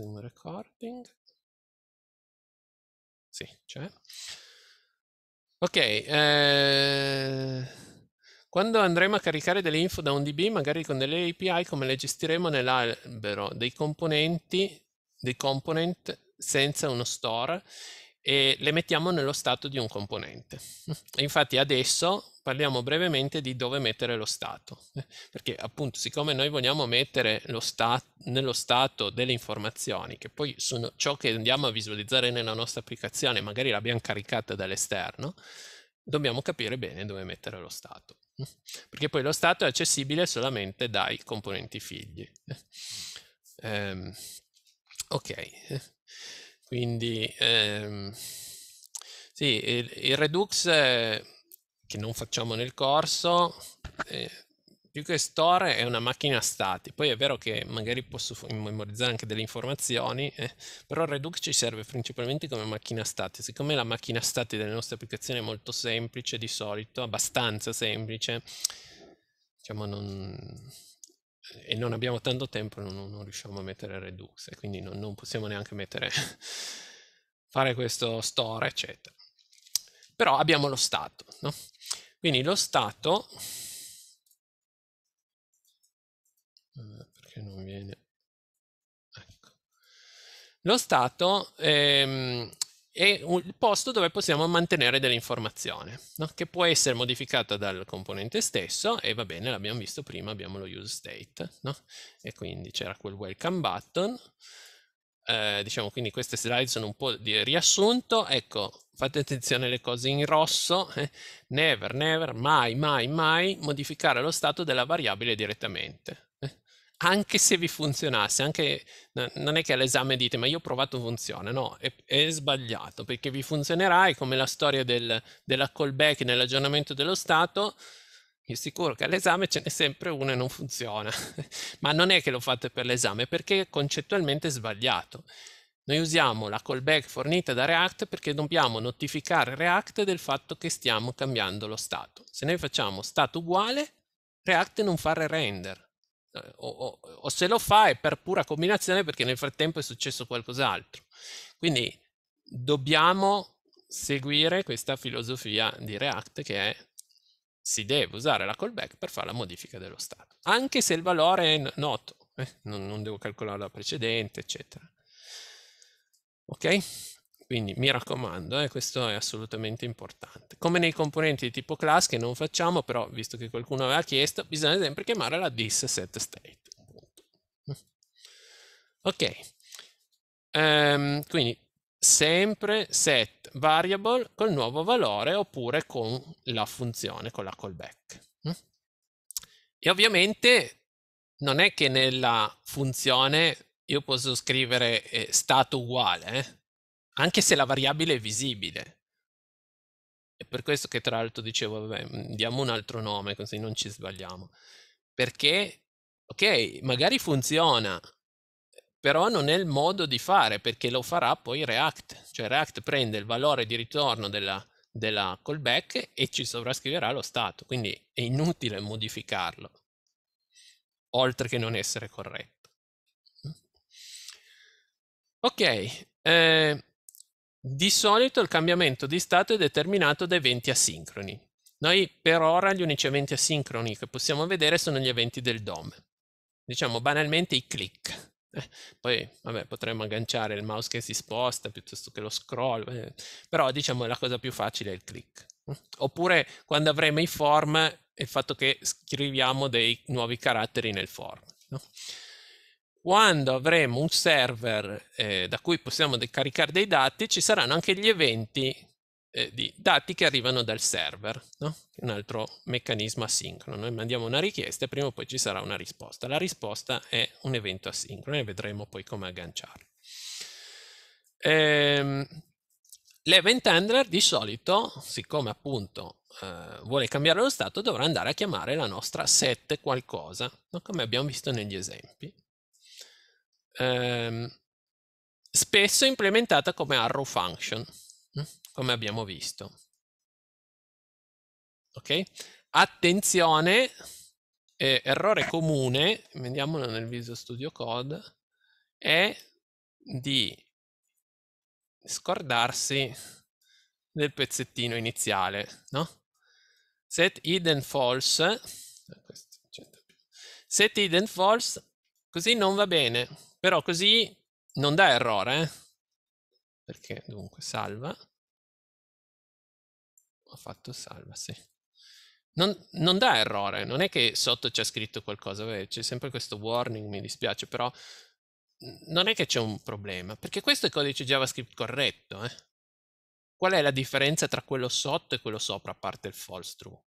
un recording. Sì, c'è. Cioè. Ok, eh, quando andremo a caricare delle info da un DB, magari con delle API, come le gestiremo nell'albero dei componenti, dei component senza uno store e le mettiamo nello stato di un componente. E infatti adesso parliamo brevemente di dove mettere lo stato, eh, perché appunto siccome noi vogliamo mettere sta nello stato delle informazioni, che poi sono ciò che andiamo a visualizzare nella nostra applicazione, magari l'abbiamo caricata dall'esterno, dobbiamo capire bene dove mettere lo stato, perché poi lo stato è accessibile solamente dai componenti figli. Ehm, ok, eh, quindi ehm, sì, il, il Redux eh, che non facciamo nel corso, eh, più che store è una macchina stati. Poi è vero che magari posso memorizzare anche delle informazioni, eh, però Redux ci serve principalmente come macchina stati. Siccome la macchina stati delle nostre applicazioni è molto semplice di solito, abbastanza semplice, diciamo non e non abbiamo tanto tempo, non, non riusciamo a mettere Redux e quindi non, non possiamo neanche mettere, fare questo store, eccetera. Però abbiamo lo stato, no? Quindi lo stato, eh, perché non viene, ecco. Lo stato ehm, è un, il posto dove possiamo mantenere dell'informazione, no? che può essere modificata dal componente stesso, e va bene, l'abbiamo visto prima, abbiamo lo use state, no? e quindi c'era quel welcome button, eh, diciamo quindi queste slide sono un po' di riassunto, ecco, fate attenzione alle cose in rosso, eh? never, never, mai, mai, mai modificare lo stato della variabile direttamente, anche se vi funzionasse, anche, non è che all'esame dite ma io ho provato funziona, no, è, è sbagliato perché vi funzionerà, è come la storia del, della callback nell'aggiornamento dello stato, mi sicuro che all'esame ce n'è sempre uno e non funziona, ma non è che lo fate per l'esame, perché è concettualmente sbagliato. Noi usiamo la callback fornita da React perché dobbiamo notificare React del fatto che stiamo cambiando lo stato. Se noi facciamo stato uguale, React non fare render o, o, o, se lo fa è per pura combinazione perché nel frattempo è successo qualcos'altro. Quindi dobbiamo seguire questa filosofia di React che è si deve usare la callback per fare la modifica dello stato, anche se il valore è noto, eh, non, non devo calcolare la precedente, eccetera. Ok? Quindi mi raccomando, eh, questo è assolutamente importante. Come nei componenti di tipo class che non facciamo, però visto che qualcuno aveva chiesto, bisogna sempre chiamare la this set state. Ok, um, quindi sempre set variable col nuovo valore oppure con la funzione, con la callback. E ovviamente non è che nella funzione io posso scrivere eh, stato uguale, eh? anche se la variabile è visibile. È per questo che tra l'altro dicevo, vabbè, mhmm, diamo un altro nome così non ci sbagliamo. Perché, ok, magari funziona, però non è il modo di fare, perché lo farà poi React. Cioè React prende il valore di ritorno della, della callback e ci sovrascriverà lo stato. Quindi è inutile modificarlo, oltre che non essere corretto. Ok, eh, di solito il cambiamento di stato è determinato da eventi asincroni. Noi per ora gli unici eventi asincroni che possiamo vedere sono gli eventi del DOM. Diciamo banalmente i click. Eh, poi vabbè, potremmo agganciare il mouse che si sposta piuttosto che lo scroll, eh, però diciamo la cosa più facile è il click. Oppure quando avremo i form, il fatto che scriviamo dei nuovi caratteri nel form. No? quando avremo un server eh, da cui possiamo caricare dei dati, ci saranno anche gli eventi eh, di dati che arrivano dal server, no? un altro meccanismo asincrono. Noi mandiamo una richiesta e prima o poi ci sarà una risposta. La risposta è un evento asincrono e vedremo poi come agganciarlo. Ehm, L'event handler di solito, siccome appunto eh, vuole cambiare lo stato, dovrà andare a chiamare la nostra set qualcosa, no? come abbiamo visto negli esempi ehm, spesso implementata come arrow function, mm, come abbiamo visto. Ok? Attenzione, eh, errore comune, vediamolo nel Visual Studio Code, è di scordarsi del pezzettino iniziale, no? Set hidden false, eh, set hidden false, così non va bene, però così non dà errore, eh. perché dunque salva. Ho fatto salva, sì. Non, non, dà errore, non è che sotto c'è scritto qualcosa, Beh, c'è sempre questo warning, mi dispiace, però non è che c'è un problema, perché questo è codice JavaScript corretto. Eh? Qual è la differenza tra quello sotto e quello sopra, a parte il false true?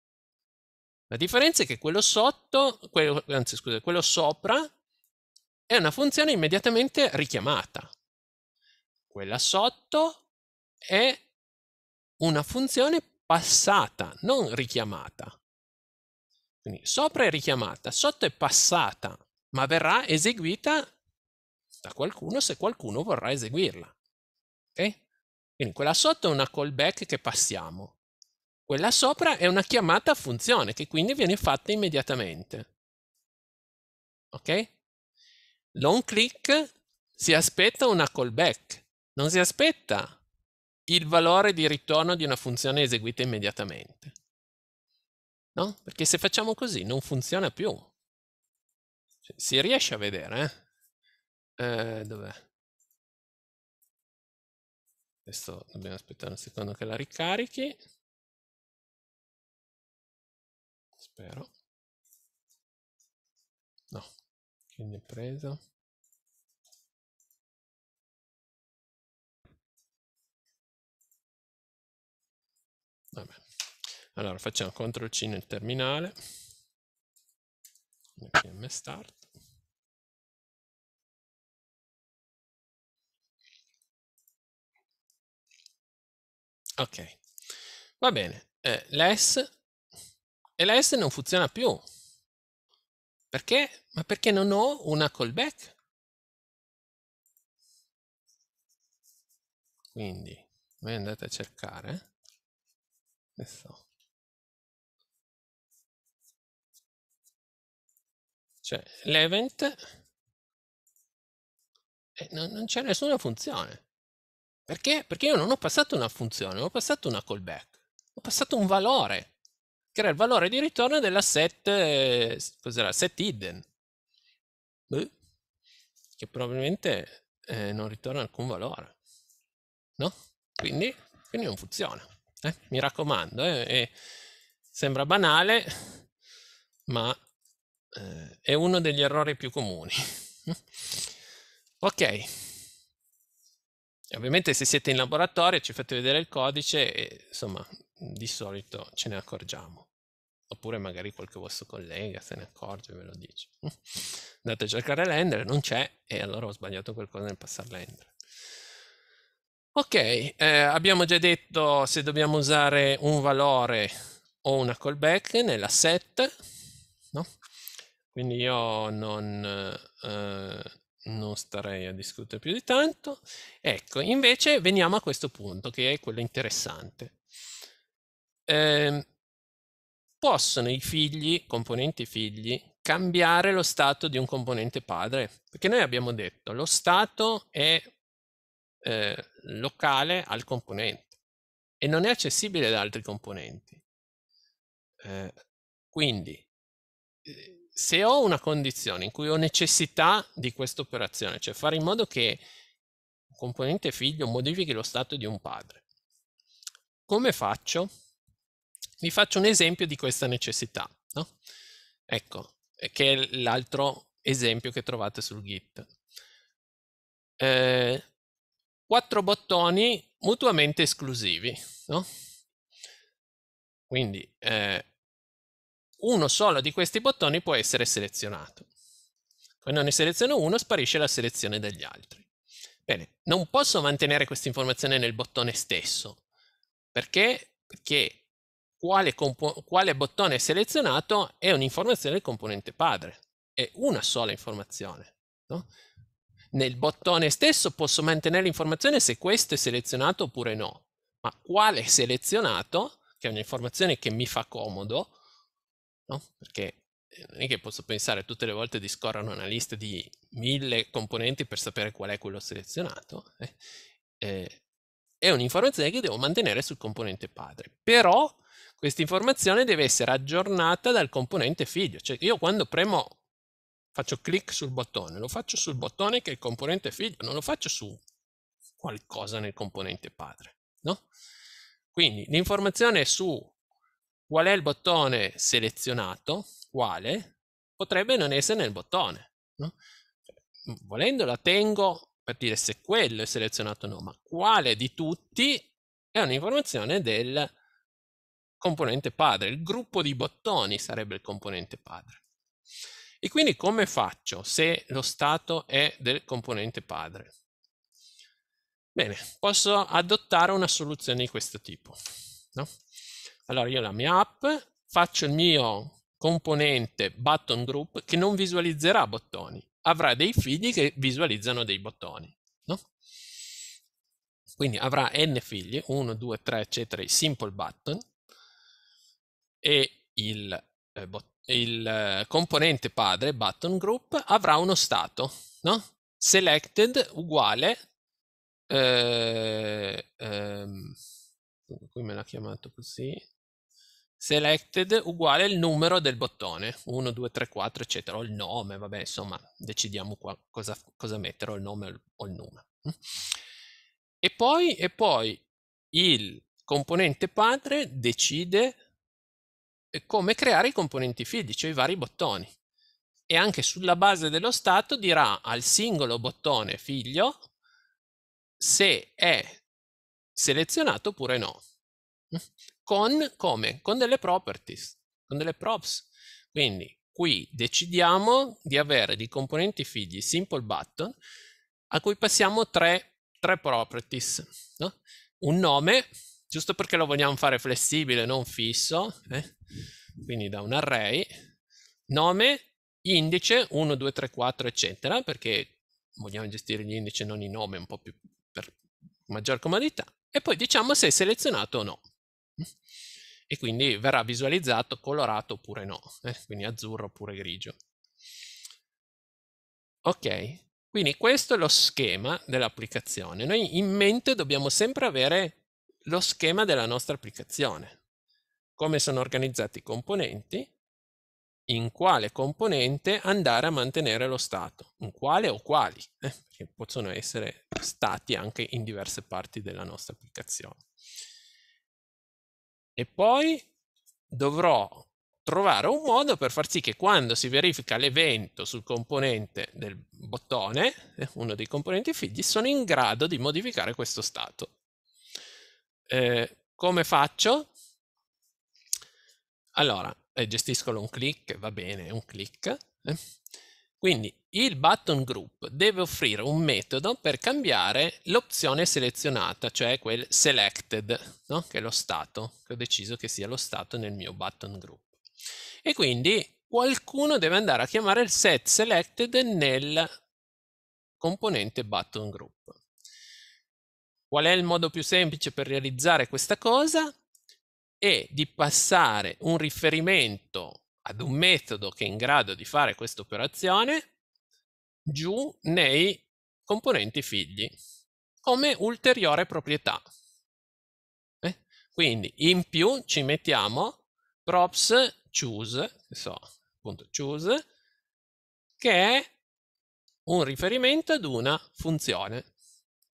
La differenza è che quello sotto, quello, anzi scusa quello sopra è una funzione immediatamente richiamata. Quella sotto è una funzione passata, non richiamata. Quindi sopra è richiamata, sotto è passata, ma verrà eseguita da qualcuno se qualcuno vorrà eseguirla. Okay? Quindi quella sotto è una callback che passiamo. Quella sopra è una chiamata a funzione che quindi viene fatta immediatamente. Ok? Long click si aspetta una callback, non si aspetta il valore di ritorno di una funzione eseguita immediatamente. No? Perché se facciamo così non funziona più. Cioè, si riesce a vedere, eh? Eh, Dov'è? Adesso dobbiamo aspettare un secondo che la ricarichi. Spero. quindi è presa Vabbè. allora facciamo CTRL C nel terminale npm start ok va bene eh, la e la non funziona più perché? Ma perché non ho una callback? Quindi voi andate a cercare. Adesso. Eh? Cioè, l'event eh, non, non c'è nessuna funzione. Perché? Perché io non ho passato una funzione, ho passato una callback, ho passato un valore crea il valore di ritorno della set, eh, cos'era? set hidden, Beh, che probabilmente eh, non ritorna alcun valore, no? Quindi, quindi non funziona. Eh? Mi raccomando, eh, sembra banale, ma eh, è uno degli errori più comuni. ok. Ovviamente se siete in laboratorio ci fate vedere il codice e insomma di solito ce ne accorgiamo oppure magari qualche vostro collega se ne accorge e ve lo dice. Andate a cercare l'ender, non c'è e allora ho sbagliato qualcosa nel passare l'ender. Ok, eh, abbiamo già detto se dobbiamo usare un valore o una callback nella set, no? quindi io non, eh, non starei a discutere più di tanto. Ecco, invece veniamo a questo punto che è quello interessante. Eh, possono i figli, componenti figli, cambiare lo stato di un componente padre? Perché noi abbiamo detto lo stato è eh, locale al componente e non è accessibile ad altri componenti. Eh, quindi, eh, se ho una condizione in cui ho necessità di questa operazione, cioè fare in modo che un componente figlio modifichi lo stato di un padre, come faccio? Vi faccio un esempio di questa necessità. No? Ecco, eh, che è l'altro esempio che trovate sul Git. Eh, quattro bottoni mutuamente esclusivi. No? Quindi eh, uno solo di questi bottoni può essere selezionato. Quando ne seleziono uno sparisce la selezione degli altri. Bene, non posso mantenere questa informazione nel bottone stesso. Perché? Perché quale, quale bottone è selezionato è un'informazione del componente padre, è una sola informazione. No? Nel bottone stesso posso mantenere l'informazione se questo è selezionato oppure no, ma quale è selezionato, che è un'informazione che mi fa comodo, no? perché eh, non è che posso pensare tutte le volte di scorrere una lista di mille componenti per sapere qual è quello selezionato, eh, eh, è un'informazione che devo mantenere sul componente padre. Però questa informazione deve essere aggiornata dal componente figlio. Cioè io quando premo, faccio clic sul bottone, lo faccio sul bottone che è il componente figlio, non lo faccio su qualcosa nel componente padre. No? Quindi l'informazione su qual è il bottone selezionato, quale, potrebbe non essere nel bottone. No? Cioè, mm, volendo la tengo per dire se quello è selezionato o no, ma quale di tutti è un'informazione del componente padre, il gruppo di bottoni sarebbe il componente padre. E quindi come faccio se lo stato è del componente padre? Bene, posso adottare una soluzione di questo tipo. No? Allora io la mia app, faccio il mio componente button group che non visualizzerà bottoni, avrà dei figli che visualizzano dei bottoni. No? Quindi avrà n figli, 1, 2, 3, eccetera, i simple button, e il, eh, bot- il eh, componente padre button group avrà uno stato, no? Selected uguale eh, ehm, qui me l'ha chiamato così selected uguale il numero del bottone 1, 2, 3, 4 eccetera o il nome vabbè insomma decidiamo qua, cosa, cosa mettere o il nome o il, numero mm. e poi, e poi il componente padre decide come creare i componenti fidi, cioè i vari bottoni. E anche sulla base dello stato dirà al singolo bottone figlio se è selezionato oppure no. Con come? Con delle properties, con delle props. Quindi qui decidiamo di avere dei componenti figli simple button a cui passiamo tre, tre properties. No? Un nome, giusto perché lo vogliamo fare flessibile, non fisso, eh? quindi da un array, nome, indice, 1, 2, 3, 4, eccetera, perché vogliamo gestire gli indici, non i nomi, un po' più per maggior comodità, e poi diciamo se è selezionato o no. E quindi verrà visualizzato colorato oppure no, eh? quindi azzurro oppure grigio. Ok, quindi questo è lo schema dell'applicazione. Noi in mente dobbiamo sempre avere lo schema della nostra applicazione, come sono organizzati i componenti, in quale componente andare a mantenere lo stato, in quale o quali, eh, che possono essere stati anche in diverse parti della nostra applicazione. E poi dovrò trovare un modo per far sì che quando si verifica l'evento sul componente del bottone, eh, uno dei componenti figli, sono in grado di modificare questo stato eh, come faccio? Allora, eh, gestiscolo un clic, va bene, un clic. Eh. Quindi il button group deve offrire un metodo per cambiare l'opzione selezionata, cioè quel selected, no? che è lo stato, che ho deciso che sia lo stato nel mio button group. E quindi qualcuno deve andare a chiamare il set selected nel componente button group. Qual è il modo più semplice per realizzare questa cosa? È di passare un riferimento ad un metodo che è in grado di fare questa operazione giù nei componenti figli come ulteriore proprietà. Eh? Quindi in più ci mettiamo props choose, che so, appunto choose, che è un riferimento ad una funzione.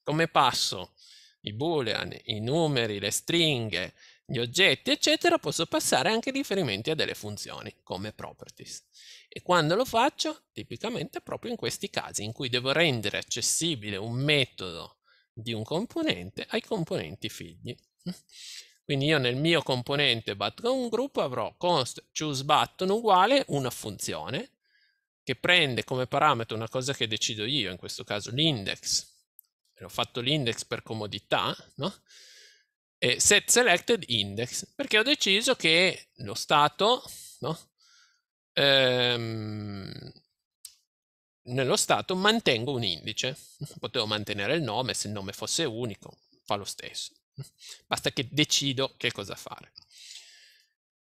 Come passo i boolean, i numeri, le stringhe, gli oggetti, eccetera, posso passare anche riferimenti a delle funzioni come properties. E quando lo faccio? Tipicamente proprio in questi casi in cui devo rendere accessibile un metodo di un componente ai componenti figli. Quindi io nel mio componente button group avrò const chooseButton uguale una funzione che prende come parametro una cosa che decido io, in questo caso l'index cioè, ho fatto l'index per comodità, no? E set selected index, perché ho deciso che lo stato, no? Ehm, nello stato mantengo un indice. Potevo mantenere il nome, se il nome fosse unico, fa lo stesso. Basta che decido che cosa fare.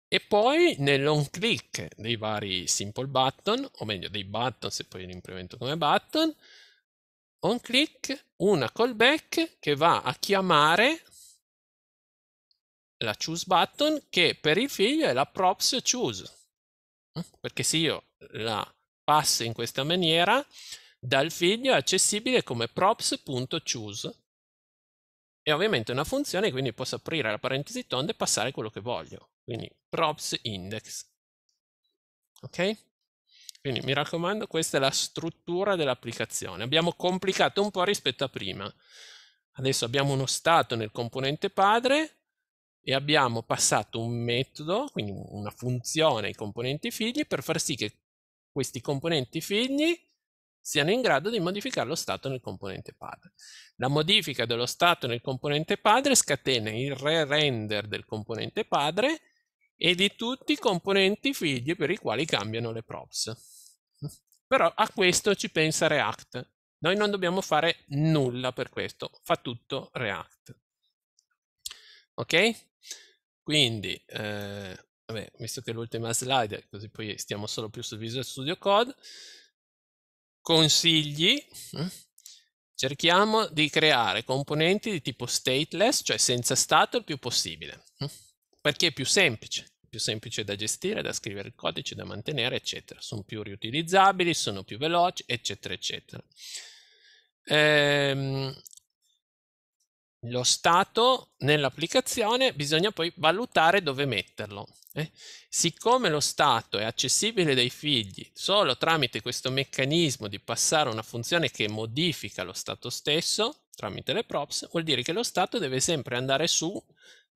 E poi nell'on click dei vari simple button, o meglio dei button se poi li implemento come button, on click una callback che va a chiamare la choose button che per il figlio è la props choose mm? perché se io la passo in questa maniera dal figlio è accessibile come props.choose e ovviamente è una funzione quindi posso aprire la parentesi tonda e passare quello che voglio quindi props index ok quindi mi raccomando, questa è la struttura dell'applicazione. Abbiamo complicato un po' rispetto a prima. Adesso abbiamo uno stato nel componente padre e abbiamo passato un metodo, quindi una funzione ai componenti figli, per far sì che questi componenti figli siano in grado di modificare lo stato nel componente padre. La modifica dello stato nel componente padre scatena il re-render del componente padre e di tutti i componenti figli per i quali cambiano le props. Però a questo ci pensa React. Noi non dobbiamo fare nulla per questo, fa tutto React. Ok? Quindi, eh, vabbè, visto che è l'ultima slide, così poi stiamo solo più su Visual Studio Code, consigli, eh? cerchiamo di creare componenti di tipo stateless, cioè senza stato il più possibile, eh? perché è più semplice più semplice da gestire, da scrivere il codice, da mantenere, eccetera. Sono più riutilizzabili, sono più veloci, eccetera, eccetera. Ehm, lo stato nell'applicazione bisogna poi valutare dove metterlo. Eh? Siccome lo stato è accessibile dai figli solo tramite questo meccanismo di passare una funzione che modifica lo stato stesso tramite le props, vuol dire che lo stato deve sempre andare su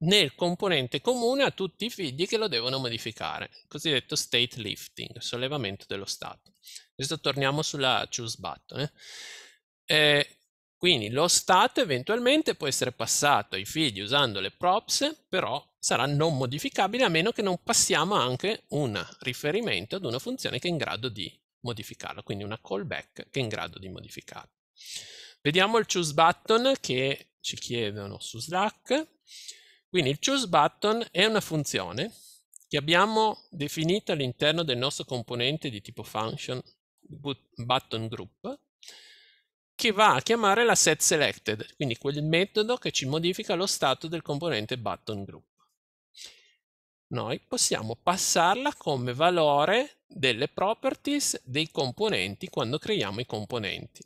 nel componente comune a tutti i figli che lo devono modificare, cosiddetto state lifting, sollevamento dello stato. Adesso torniamo sulla choose button. Eh? Eh, quindi lo stato eventualmente può essere passato ai figli usando le props, però sarà non modificabile a meno che non passiamo anche un riferimento ad una funzione che è in grado di modificarlo, quindi una callback che è in grado di modificarlo. Vediamo il choose button che ci chiedono su Slack. Quindi il choose button è una funzione che abbiamo definito all'interno del nostro componente di tipo function button group che va a chiamare la set selected, quindi quel metodo che ci modifica lo stato del componente button group. Noi possiamo passarla come valore delle properties dei componenti quando creiamo i componenti.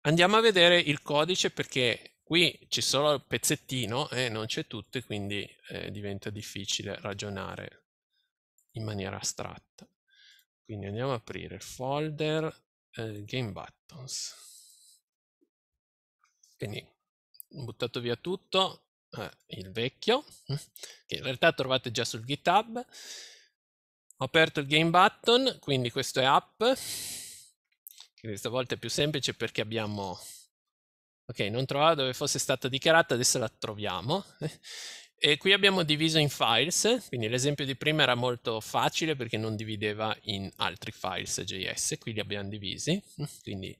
Andiamo a vedere il codice perché Qui c'è solo il pezzettino e non c'è tutto e quindi eh, diventa difficile ragionare in maniera astratta. Quindi andiamo a aprire il folder eh, Game Buttons. Quindi ho buttato via tutto, eh, il vecchio, che in realtà trovate già sul GitHub. Ho aperto il Game Button, quindi questo è app, che questa volta è più semplice perché abbiamo Ok, non trovava dove fosse stata dichiarata, adesso la troviamo. E qui abbiamo diviso in files, quindi l'esempio di prima era molto facile perché non divideva in altri files JS, qui li abbiamo divisi, quindi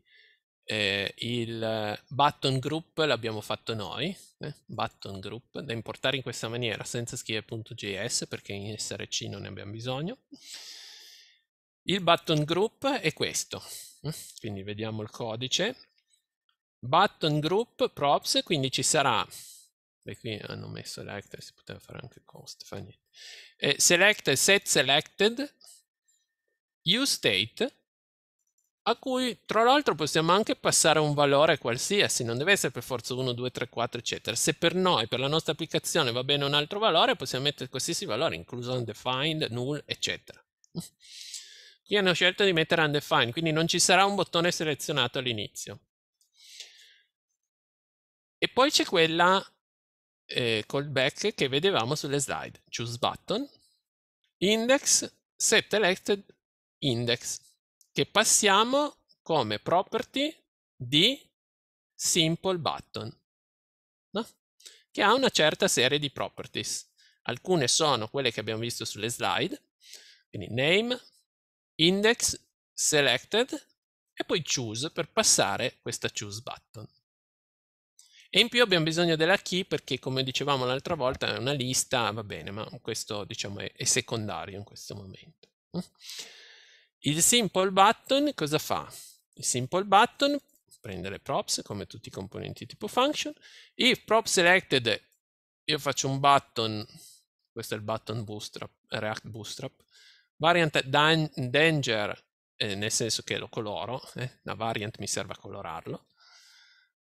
eh, il button group l'abbiamo fatto noi, eh, button group, da importare in questa maniera senza scrivere.js perché in SRC non ne abbiamo bisogno. Il button group è questo, eh, quindi vediamo il codice, button group props, quindi ci sarà, e qui hanno messo select, si poteva fare anche cost, fa niente, eh, select set selected state, a cui tra l'altro possiamo anche passare un valore qualsiasi, non deve essere per forza 1, 2, 3, 4, eccetera. Se per noi, per la nostra applicazione va bene un altro valore, possiamo mettere qualsiasi valore, incluso undefined, null, eccetera. Qui hanno scelto di mettere undefined, quindi non ci sarà un bottone selezionato all'inizio. E poi c'è quella eh, callback che vedevamo sulle slide, choose button, index, set selected, index, che passiamo come property di simple button, no? che ha una certa serie di properties. Alcune sono quelle che abbiamo visto sulle slide, quindi name, index, selected e poi choose per passare questa choose button. E in più abbiamo bisogno della key perché, come dicevamo l'altra volta, è una lista, va bene, ma questo diciamo è, è secondario in questo momento. Mm? Il simple button cosa fa? Il simple button prende le props come tutti i componenti tipo function. If prop selected, io faccio un button, questo è il button bootstrap, React Bootstrap, variant danger, eh, nel senso che lo coloro, eh, la variant mi serve a colorarlo,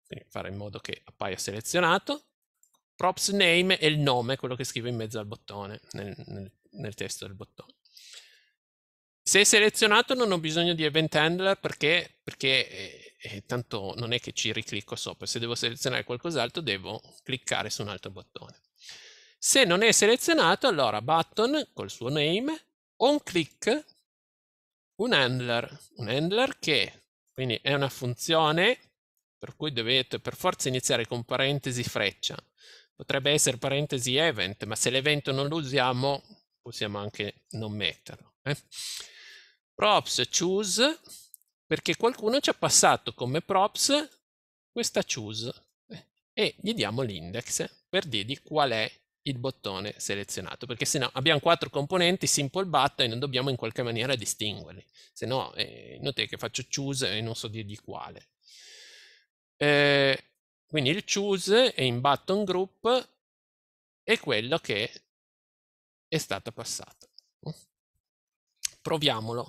quindi fare in modo che appaia selezionato. Props name è il nome, quello che scrivo in mezzo al bottone, nel, nel, nel testo del bottone. Se è selezionato non ho bisogno di event handler perché, perché eh, eh, tanto non è che ci riclicco sopra. Se devo selezionare qualcos'altro devo cliccare su un altro bottone. Se non è selezionato, allora button col suo name, on click, un handler. Un handler che quindi è una funzione per cui dovete per forza iniziare con parentesi freccia. Potrebbe essere parentesi event, ma se l'evento non lo usiamo, possiamo anche non metterlo. Eh? Props choose, perché qualcuno ci ha passato come props questa choose eh? e gli diamo l'index per dirgli qual è il bottone selezionato, perché se no abbiamo quattro componenti simple button e non dobbiamo in qualche maniera distinguerli, se no eh, notate che faccio choose e non so dirgli quale eh, quindi il choose è in button group è quello che è stato passato. Proviamolo.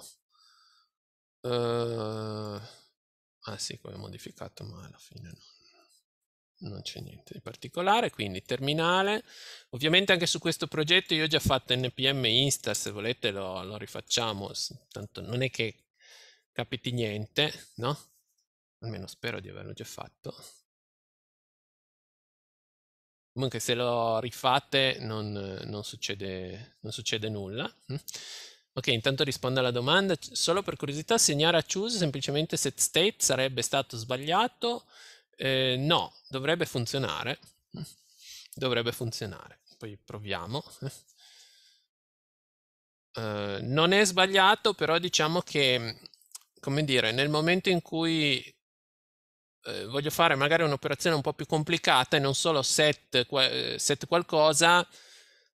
Uh, ah sì, come modificato, ma alla fine no. non c'è niente di particolare, quindi terminale. Ovviamente anche su questo progetto io ho già fatto npm insta, se volete lo, lo rifacciamo, tanto non è che capiti niente, no? almeno spero di averlo già fatto. Comunque se lo rifate non, non, succede, non succede, nulla. Mm. Ok, intanto rispondo alla domanda. Solo per curiosità, segnare a choose semplicemente set state sarebbe stato sbagliato? Eh, no, dovrebbe funzionare. Mm. Dovrebbe funzionare. Poi proviamo. Eh, non è sbagliato, però diciamo che, come dire, nel momento in cui eh, voglio fare magari un'operazione un po' più complicata e non solo set, eh, set qualcosa,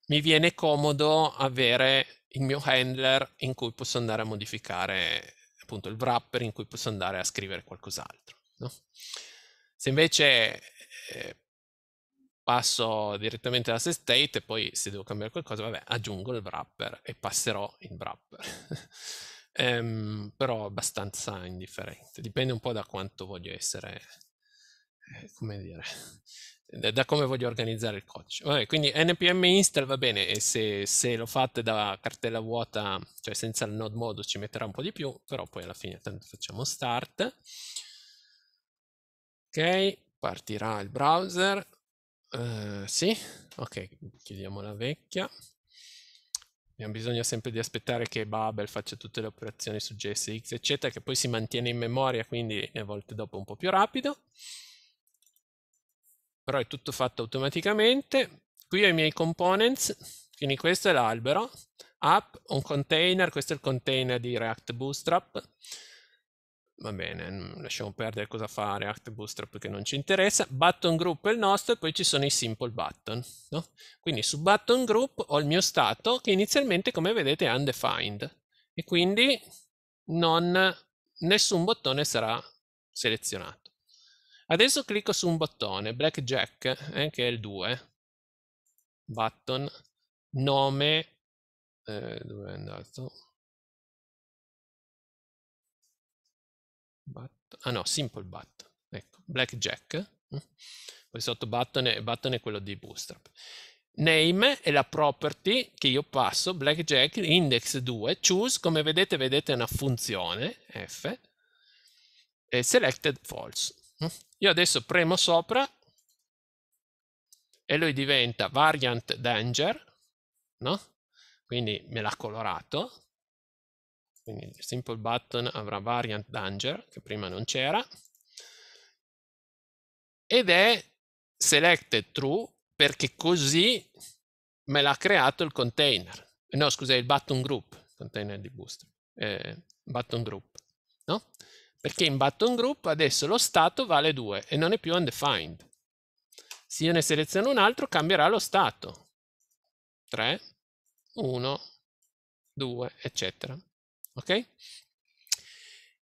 mi viene comodo avere il mio handler in cui posso andare a modificare appunto il wrapper in cui posso andare a scrivere qualcos'altro. No? Se invece eh, passo direttamente alla set state e poi se devo cambiare qualcosa, vabbè, aggiungo il wrapper e passerò il wrapper. ehm, però abbastanza indifferente. Dipende un po' da quanto voglio essere, eh, come dire, da, da, come voglio organizzare il coach. Vabbè, quindi NPM install va bene, e se, se, lo fate da cartella vuota, cioè senza il node modo, ci metterà un po' di più, però poi alla fine tanto facciamo start. Ok, partirà il browser. Uh, sì, ok, chiudiamo la vecchia. Abbiamo bisogno sempre di aspettare che Babel faccia tutte le operazioni su JSX, eccetera, che poi si mantiene in memoria, quindi a volte dopo un po' più rapido. Però è tutto fatto automaticamente. Qui ho i miei components, quindi questo è l'albero. App, un container, questo è il container di React Bootstrap va bene, mm, lasciamo perdere cosa fare React Bootstrap perché non ci interessa, button group è il nostro e poi ci sono i simple button, no? quindi su button group ho il mio stato che inizialmente come vedete è undefined e quindi non, nessun bottone sarà selezionato. Adesso clicco su un bottone, blackjack, eh, che è il 2, button, nome, eh, dove è andato? But, ah no, simple button, ecco, blackjack, mm. poi sotto button è, button è quello di bootstrap. Name è la property che io passo, blackjack, index 2, choose, come vedete, vedete una funzione, f, e selected false. Mm. Io adesso premo sopra e lui diventa variant danger, no? Quindi me l'ha colorato, quindi il simple button avrà variant danger, che prima non c'era, ed è selected true perché così me l'ha creato il container. No, scusa, il button group, container di boost eh, button group, no? Perché in button group adesso lo stato vale 2 e non è più undefined. Se io ne seleziono un altro cambierà lo stato. 3, 1, 2, eccetera ok?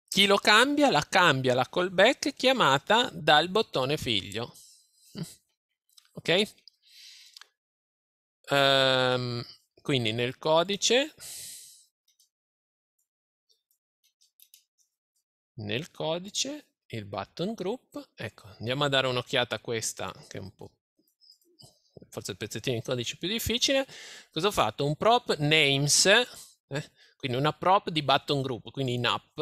Chi lo cambia? La cambia la callback chiamata dal bottone figlio, ok? Um, quindi nel codice nel codice il button group ecco andiamo a dare un'occhiata a questa che è un po' forse il pezzettino di codice più difficile cosa ho fatto un prop names eh, quindi una prop di button group, quindi in app.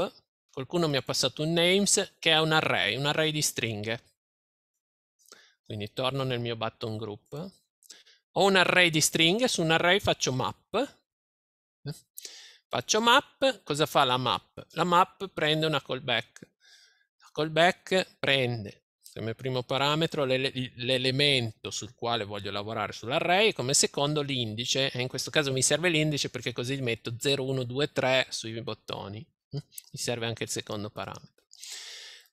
Qualcuno mi ha passato un names che è un array, un array di stringhe. Quindi torno nel mio button group. Ho un array di stringhe, su un array faccio map. Faccio map, cosa fa la map? La map prende una callback. La callback prende come primo parametro l'elemento sul quale voglio lavorare sull'array, e come secondo l'indice, e in questo caso mi serve l'indice perché così metto 0, 1, 2, 3 sui bottoni, mm, mi serve anche il secondo parametro.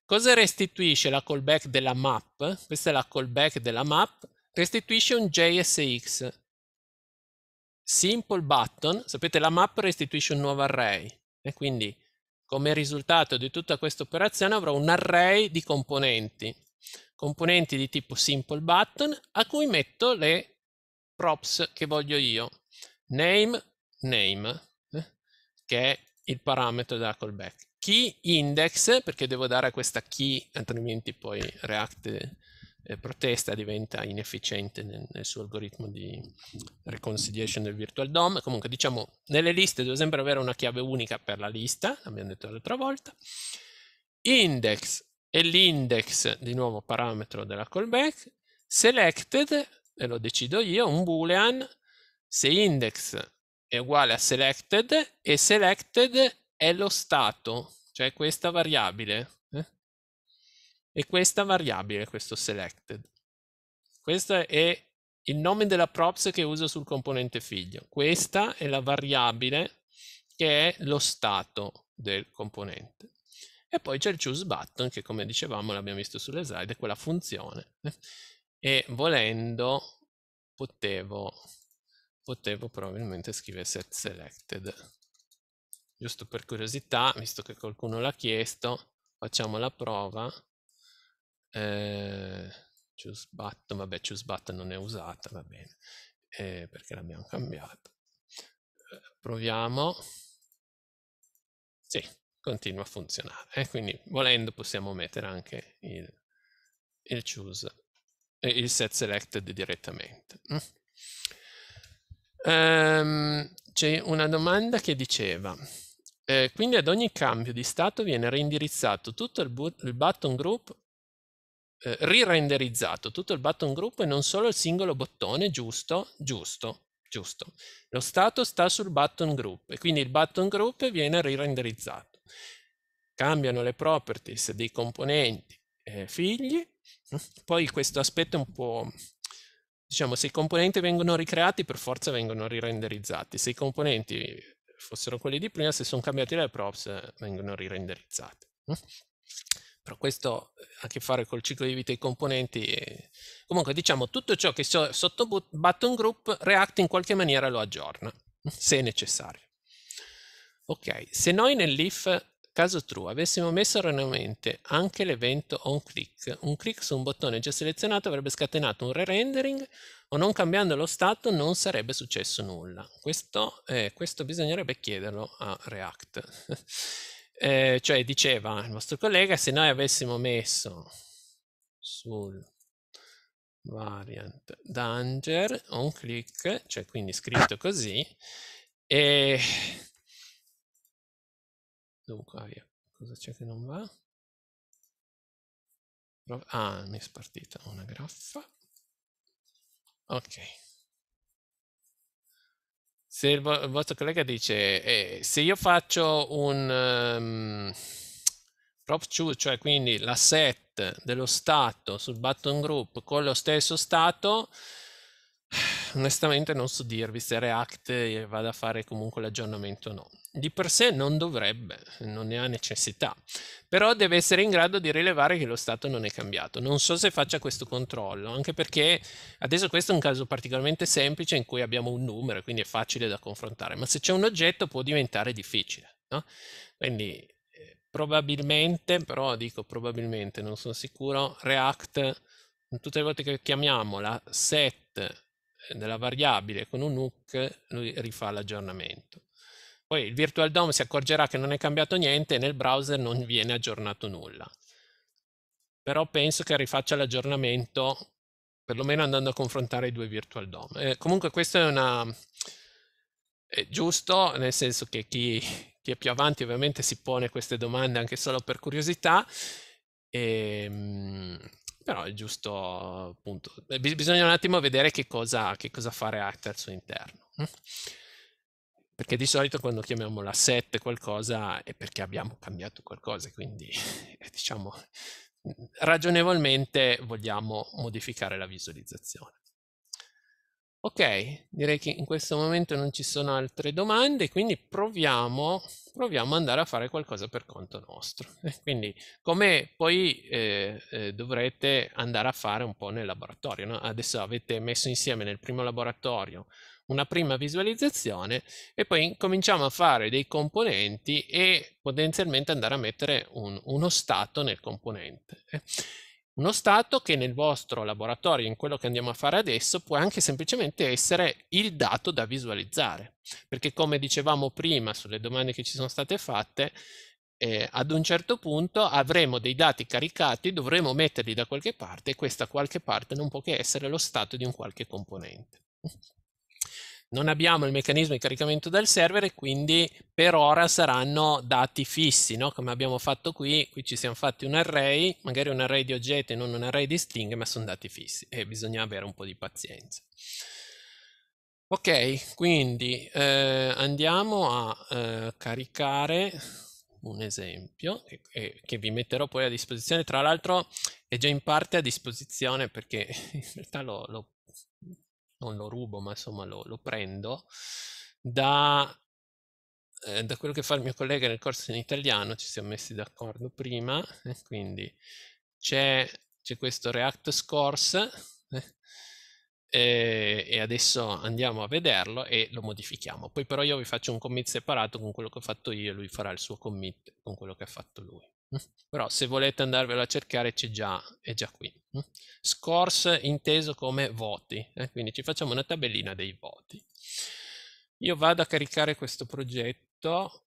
Cosa restituisce la callback della map? Questa è la callback della map, restituisce un JSX. Simple button, sapete la map restituisce un nuovo array, e quindi come risultato di tutta questa operazione avrò un array di componenti componenti di tipo simple button a cui metto le props che voglio io, name, name, eh, che è il parametro della callback, key index, perché devo dare questa key, altrimenti poi React eh, protesta, diventa inefficiente nel, nel, suo algoritmo di reconciliation del virtual DOM. Comunque diciamo, nelle liste devo sempre avere una chiave unica per la lista, l'abbiamo detto l'altra volta, index e l'index, di nuovo parametro della callback, selected, e lo decido io, un boolean, se index è uguale a selected e selected è lo stato, cioè questa variabile. E eh? questa variabile, questo selected. Questo è il nome della props che uso sul componente figlio. Questa è la variabile che è lo stato del componente. E poi c'è il choose button che come dicevamo l'abbiamo visto sulle slide, è quella funzione. E volendo potevo, potevo probabilmente scrivere set selected. Giusto per curiosità, visto che qualcuno l'ha chiesto, facciamo la prova. Eh, choose button, vabbè choose button non è usata, va bene, eh, perché l'abbiamo cambiato. Eh, proviamo. Sì, continua a funzionare. Eh? Quindi volendo possiamo mettere anche il, il choose e eh, il set selected direttamente. Um, c'è una domanda che diceva, eh, quindi ad ogni cambio di stato viene reindirizzato tutto il, il button group, eh, rirenderizzato tutto il button group e non solo il singolo bottone, giusto, giusto, giusto. Lo stato sta sul button group e quindi il button group viene rirenderizzato cambiano le properties dei componenti eh, figli, poi questo aspetto è un po'... Diciamo, se i componenti vengono ricreati, per forza vengono rirenderizzati. Se i componenti fossero quelli di prima, se sono cambiati le props, eh, vengono rirenderizzati. Però questo ha a che fare col ciclo di vita dei componenti. Comunque, diciamo, tutto ciò che so sotto button group, React in qualche maniera lo aggiorna, se necessario. Ok, se noi nell'if caso true avessimo messo erroneamente anche l'evento on click, un click su un bottone già selezionato avrebbe scatenato un re-rendering o non cambiando lo stato non sarebbe successo nulla. Questo, eh, questo bisognerebbe chiederlo a React. eh, cioè diceva il nostro collega, se noi avessimo messo sul variant danger on click, cioè quindi scritto così, e Dunque, via. Cosa c'è che non va? Pro ah, mi è spartita una graffa. Ok. Se il, vo il vostro collega dice, eh, se io faccio un um, prop choose, cioè quindi la set dello stato sul button group con lo stesso stato, Onestamente non so dirvi se React eh, vada a fare comunque l'aggiornamento o no. Di per sé non dovrebbe, non ne ha necessità, però deve essere in grado di rilevare che lo stato non è cambiato. Non so se faccia questo controllo, anche perché adesso questo è un caso particolarmente semplice in cui abbiamo un numero, quindi è facile da confrontare, ma se c'è un oggetto può diventare difficile. No? Quindi eh, probabilmente, però dico probabilmente, non sono sicuro, React tutte le volte che chiamiamo la set nella variabile con un hook lui rifà l'aggiornamento. Poi il virtual DOM si accorgerà che non è cambiato niente e nel browser non viene aggiornato nulla. Però penso che rifaccia l'aggiornamento perlomeno andando a confrontare i due virtual DOM. Eh, comunque questo è, una, è giusto, nel senso che chi, chi, è più avanti ovviamente si pone queste domande anche solo per curiosità. E, ehm, però è giusto, appunto, eh, bisogna un attimo vedere che cosa, che cosa fare a terzo interno. Mm? Perché di solito quando chiamiamo l'asset qualcosa è perché abbiamo cambiato qualcosa, quindi diciamo mm, ragionevolmente vogliamo modificare la visualizzazione. Ok, direi che in questo momento non ci sono altre domande, quindi proviamo, proviamo ad andare a fare qualcosa per conto nostro. Eh, quindi come poi eh, eh, dovrete andare a fare un po' nel laboratorio. No? Adesso avete messo insieme nel primo laboratorio una prima visualizzazione e poi cominciamo a fare dei componenti e potenzialmente andare a mettere un, uno stato nel componente. Eh. Uno stato che nel vostro laboratorio, in quello che andiamo a fare adesso, può anche semplicemente essere il dato da visualizzare, perché come dicevamo prima sulle domande che ci sono state fatte, eh, ad un certo punto avremo dei dati caricati, dovremo metterli da qualche parte e questa qualche parte non può che essere lo stato di un qualche componente non abbiamo il meccanismo di caricamento del server e quindi per ora saranno dati fissi, no? come abbiamo fatto qui, qui ci siamo fatti un array, magari un array di oggetti e non un array di stringhe, ma sono dati fissi e bisogna avere un po' di pazienza. Ok, quindi eh, andiamo a eh, caricare un esempio e, che vi metterò poi a disposizione, tra l'altro è già in parte a disposizione perché in realtà l'ho non lo rubo, ma insomma lo, lo prendo, da, eh, da, quello che fa il mio collega nel corso in italiano, ci siamo messi d'accordo prima, eh, quindi c'è, questo React Scores eh, e, e adesso andiamo a vederlo e lo modifichiamo. Poi però io vi faccio un commit separato con quello che ho fatto io e lui farà il suo commit con quello che ha fatto lui. Mm. Però se volete andarvelo a cercare c'è già, è già qui. Mm. Scores inteso come voti, eh? quindi ci facciamo una tabellina dei voti. Io vado a caricare questo progetto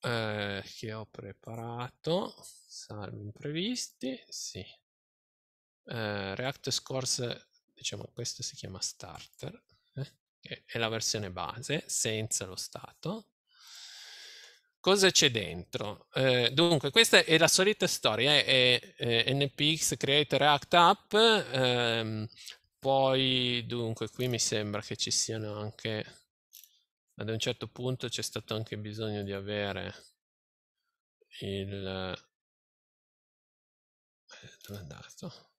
eh, che ho preparato, salvo imprevisti, sì. Eh, React Scores, diciamo questo si chiama starter, eh, che è la versione base senza lo stato. Cosa c'è dentro? Eh, dunque, questa è la solita storia, eh, è, è, eh, è NPX Create React App, ehm, poi dunque qui mi sembra che ci siano anche, ad un certo punto c'è stato anche bisogno di avere il... Eh, dove è andato?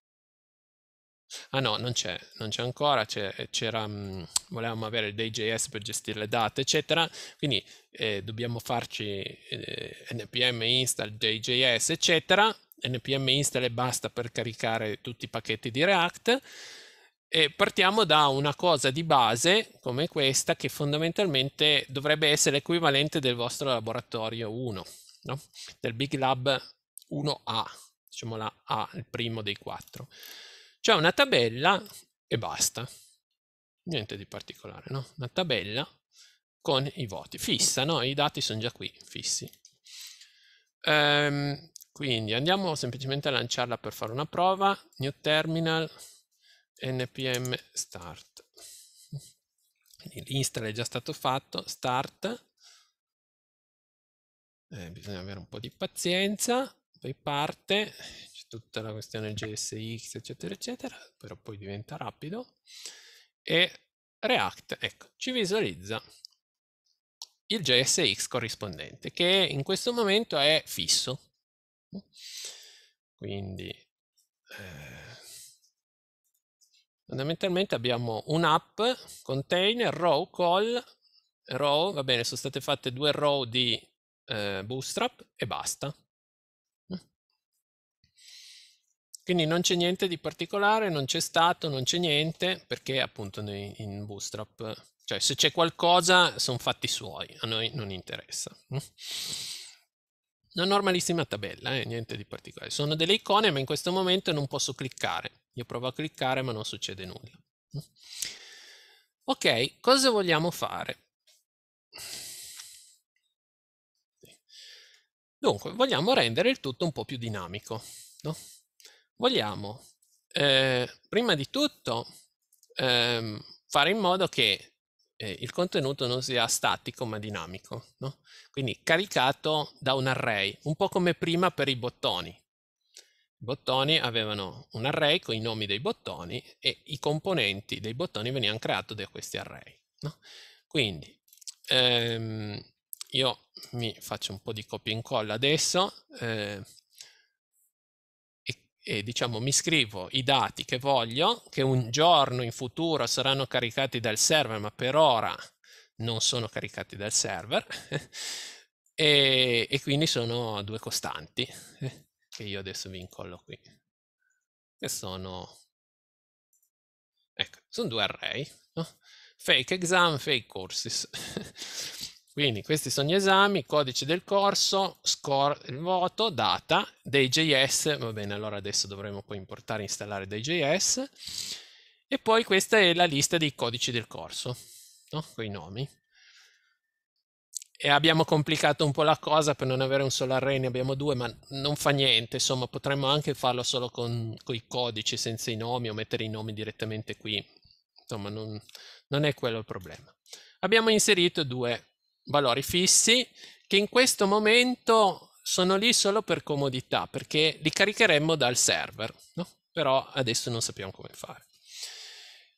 Ah no, non c'è, non c'è ancora, c'è, c'era, mh, mm, volevamo avere il DJS per gestire le date, eccetera, quindi eh, dobbiamo farci eh, npm install DJS, eccetera, npm install e basta per caricare tutti i pacchetti di React, e partiamo da una cosa di base come questa che fondamentalmente dovrebbe essere l'equivalente del vostro laboratorio 1, no? del Big Lab 1A, diciamo la A, il primo dei quattro. C'è una tabella e basta. Niente di particolare, no? Una tabella con i voti. Fissa, no? I dati sono già qui, fissi. Ehm, quindi andiamo semplicemente a lanciarla per fare una prova. New terminal npm start. L'install è già stato fatto, start. Eh, bisogna avere un po' di pazienza. Poi parte, tutta la questione JSX, eccetera, eccetera, però poi diventa rapido. E React, ecco, ci visualizza il JSX corrispondente, che in questo momento è fisso. Quindi eh, fondamentalmente abbiamo un'app, container, row, call, row, va bene, sono state fatte due row di eh, bootstrap e basta. Quindi non c'è niente di particolare, non c'è stato, non c'è niente, perché appunto in Bootstrap, cioè se c'è qualcosa sono fatti suoi, a noi non interessa. Una normalissima tabella, eh? niente di particolare. Sono delle icone, ma in questo momento non posso cliccare. Io provo a cliccare, ma non succede nulla. Ok, cosa vogliamo fare? Dunque, vogliamo rendere il tutto un po' più dinamico, no? Vogliamo, eh, prima di tutto, ehm, fare in modo che eh, il contenuto non sia statico ma dinamico, no? quindi caricato da un array, un po' come prima per i bottoni. I bottoni avevano un array con i nomi dei bottoni e i componenti dei bottoni venivano creati da questi array. No? Quindi ehm, io mi faccio un po' di copia e incolla adesso, eh, e diciamo mi scrivo i dati che voglio, che un giorno in futuro saranno caricati dal server, ma per ora non sono caricati dal server, e, e quindi sono due costanti eh, che io adesso vi incollo qui, che sono, ecco, sono due array, no? fake exam, fake courses. Quindi questi sono gli esami, codice del corso, score, il voto, data, DJS, va bene, allora adesso dovremo poi importare e installare DJS, e poi questa è la lista dei codici del corso, no? con i nomi. E abbiamo complicato un po' la cosa per non avere un solo array, ne abbiamo due, ma non fa niente, insomma potremmo anche farlo solo con, con i codici senza i nomi o mettere i nomi direttamente qui, insomma non, non è quello il problema. Abbiamo inserito due valori fissi che in questo momento sono lì solo per comodità perché li caricheremmo dal server, no? però adesso non sappiamo come fare.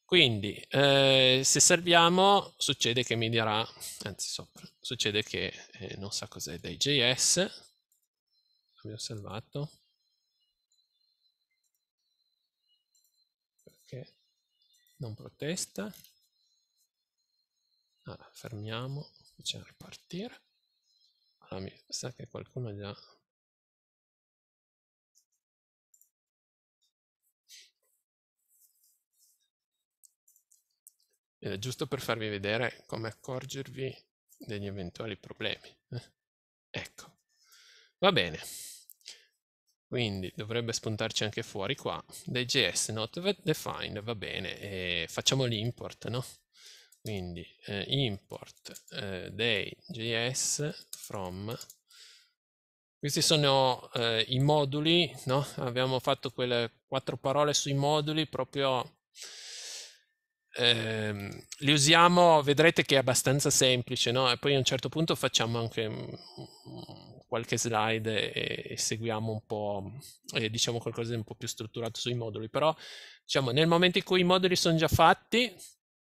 Quindi eh, se salviamo succede che mi dirà, anzi sopra, succede che eh, non sa cos'è DJS, l'abbiamo salvato. Perché non protesta? Ah, fermiamo facciamo partire allora ah, mi sa che qualcuno già ed eh, è giusto per farvi vedere come accorgervi degli eventuali problemi eh? ecco va bene quindi dovrebbe spuntarci anche fuori qua dei js not defined va bene e facciamo l'import no? quindi eh, import eh, day.js from questi sono eh, i moduli no? abbiamo fatto quelle quattro parole sui moduli proprio eh, li usiamo vedrete che è abbastanza semplice no? e poi a un certo punto facciamo anche qualche slide e, e seguiamo un po' e diciamo qualcosa di un po' più strutturato sui moduli però diciamo nel momento in cui i moduli sono già fatti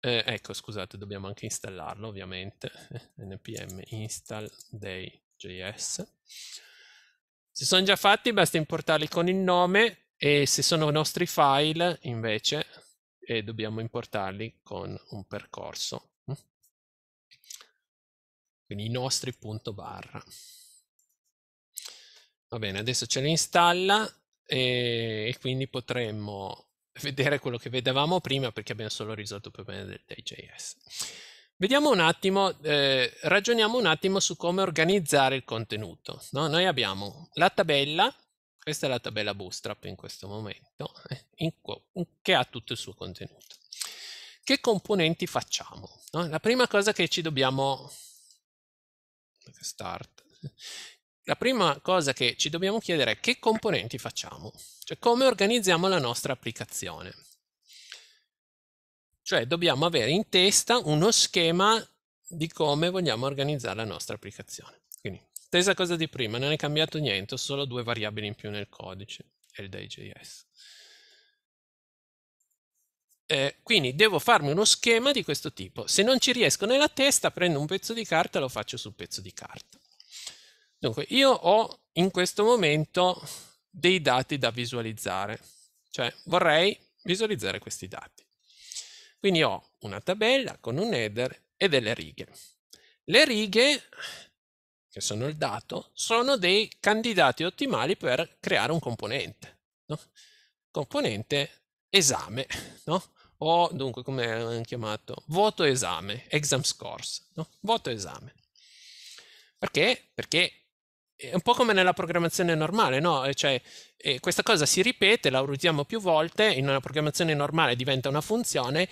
eh, ecco, scusate, dobbiamo anche installarlo ovviamente, npm install day.js. Se sono già fatti basta importarli con il nome e se sono nostri file invece eh, dobbiamo importarli con un percorso. Mm. Quindi i nostri punto barra. Va bene, adesso ce li installa e, eh, e quindi potremmo vedere quello che vedevamo prima perché abbiamo solo risolto il problema del, dei JS. Vediamo un attimo, eh, ragioniamo un attimo su come organizzare il contenuto. No? Noi abbiamo la tabella, questa è la tabella Bootstrap in questo momento, eh, in che ha tutto il suo contenuto. Che componenti facciamo? No? La prima cosa che ci dobbiamo... Start la prima cosa che ci dobbiamo chiedere è che componenti facciamo, cioè come organizziamo la nostra applicazione. Cioè dobbiamo avere in testa uno schema di come vogliamo organizzare la nostra applicazione. Quindi, stessa cosa di prima, non è cambiato niente, ho solo due variabili in più nel codice e il day.js. Eh, quindi devo farmi uno schema di questo tipo. Se non ci riesco nella testa, prendo un pezzo di carta e lo faccio sul pezzo di carta. Dunque, io ho in questo momento dei dati da visualizzare, cioè vorrei visualizzare questi dati. Quindi ho una tabella con un header e delle righe. Le righe, che sono il dato, sono dei candidati ottimali per creare un componente. No? Componente esame, no? o dunque come è chiamato, voto esame, exam scores, no? voto esame. Perché? Perché è un po' come nella programmazione normale, no? Cioè, eh, questa cosa si ripete, la usiamo più volte, in una programmazione normale diventa una funzione,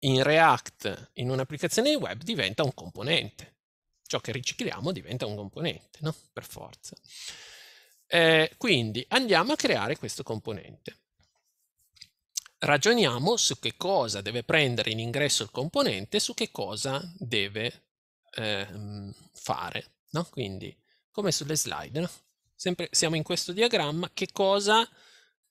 in React, in un'applicazione web, diventa un componente. Ciò che ricicliamo diventa un componente, no? Per forza. Eh, quindi andiamo a creare questo componente. Ragioniamo su che cosa deve prendere in ingresso il componente, su che cosa deve eh, fare. No? Quindi come sulle slide. No? Sempre siamo in questo diagramma, che cosa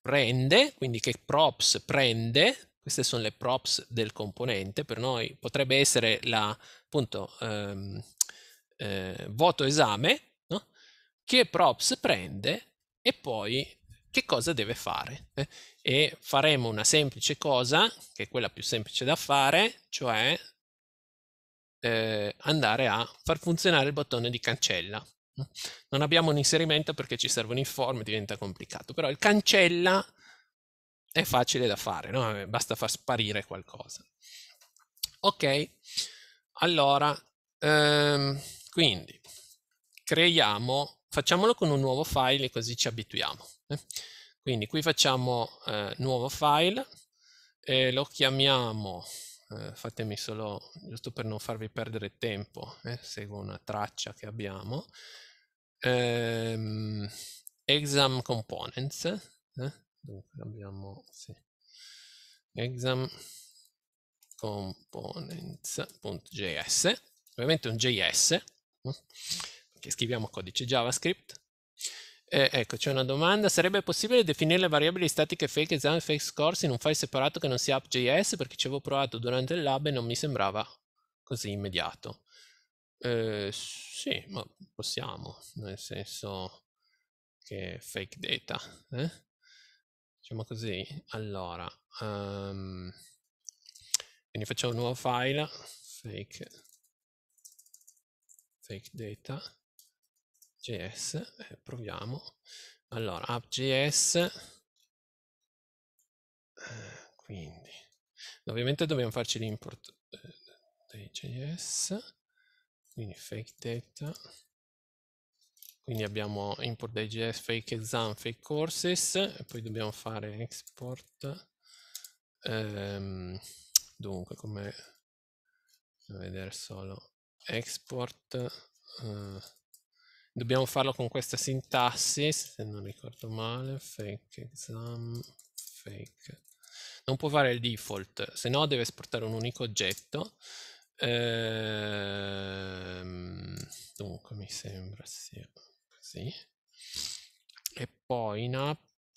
prende, quindi che props prende, queste sono le props del componente, per noi potrebbe essere la, appunto, ehm, eh, voto esame, no? che props prende e poi che cosa deve fare. Eh? E faremo una semplice cosa, che è quella più semplice da fare, cioè eh, andare a far funzionare il bottone di cancella. Non abbiamo un inserimento perché ci servono i form, diventa complicato, però il cancella è facile da fare, no? Eh, basta far sparire qualcosa. Ok, allora, ehm, quindi creiamo, facciamolo con un nuovo file così ci abituiamo. Eh? Quindi qui facciamo eh, nuovo file, eh, lo chiamiamo eh, fatemi solo, giusto per non farvi perdere tempo, eh, seguo una traccia che abbiamo, ehm, exam components, eh, dunque abbiamo, sì, exam components.js, ovviamente un JS, perché eh, scriviamo codice JavaScript, eh, ecco, c'è una domanda. Sarebbe possibile definire le variabili statiche fake exam e fake scores in un file separato che non sia app.js? Perché ci avevo provato durante il lab e non mi sembrava così immediato. Eh, sì, ma possiamo, nel senso che fake data. Eh? Diciamo così. Allora, um, quindi facciamo un nuovo file, fake, fake data app.js, eh, proviamo. Allora, app.js, eh, quindi, ovviamente dobbiamo farci l'import eh, dei JS, quindi fake data, quindi abbiamo import dei JS, fake exam, fake courses, e poi dobbiamo fare export, ehm, dunque, come vedere solo export, eh, Dobbiamo farlo con questa sintassi, se non ricordo male, fake exam, fake. Non può fare il default, se no deve esportare un unico oggetto. Ehm, dunque mi sembra sia così. E poi in app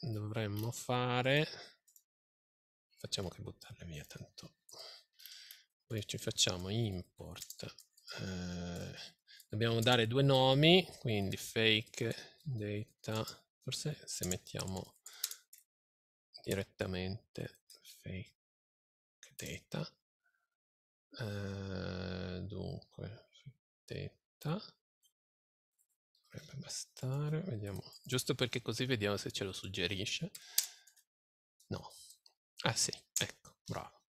dovremmo fare... Facciamo che buttarle via tanto. Poi ci facciamo import. Eh, dobbiamo dare due nomi, quindi fake data, forse se mettiamo direttamente fake data, eh, dunque fake data, dovrebbe bastare, vediamo, giusto perché così vediamo se ce lo suggerisce, no, ah sì, ecco, bravo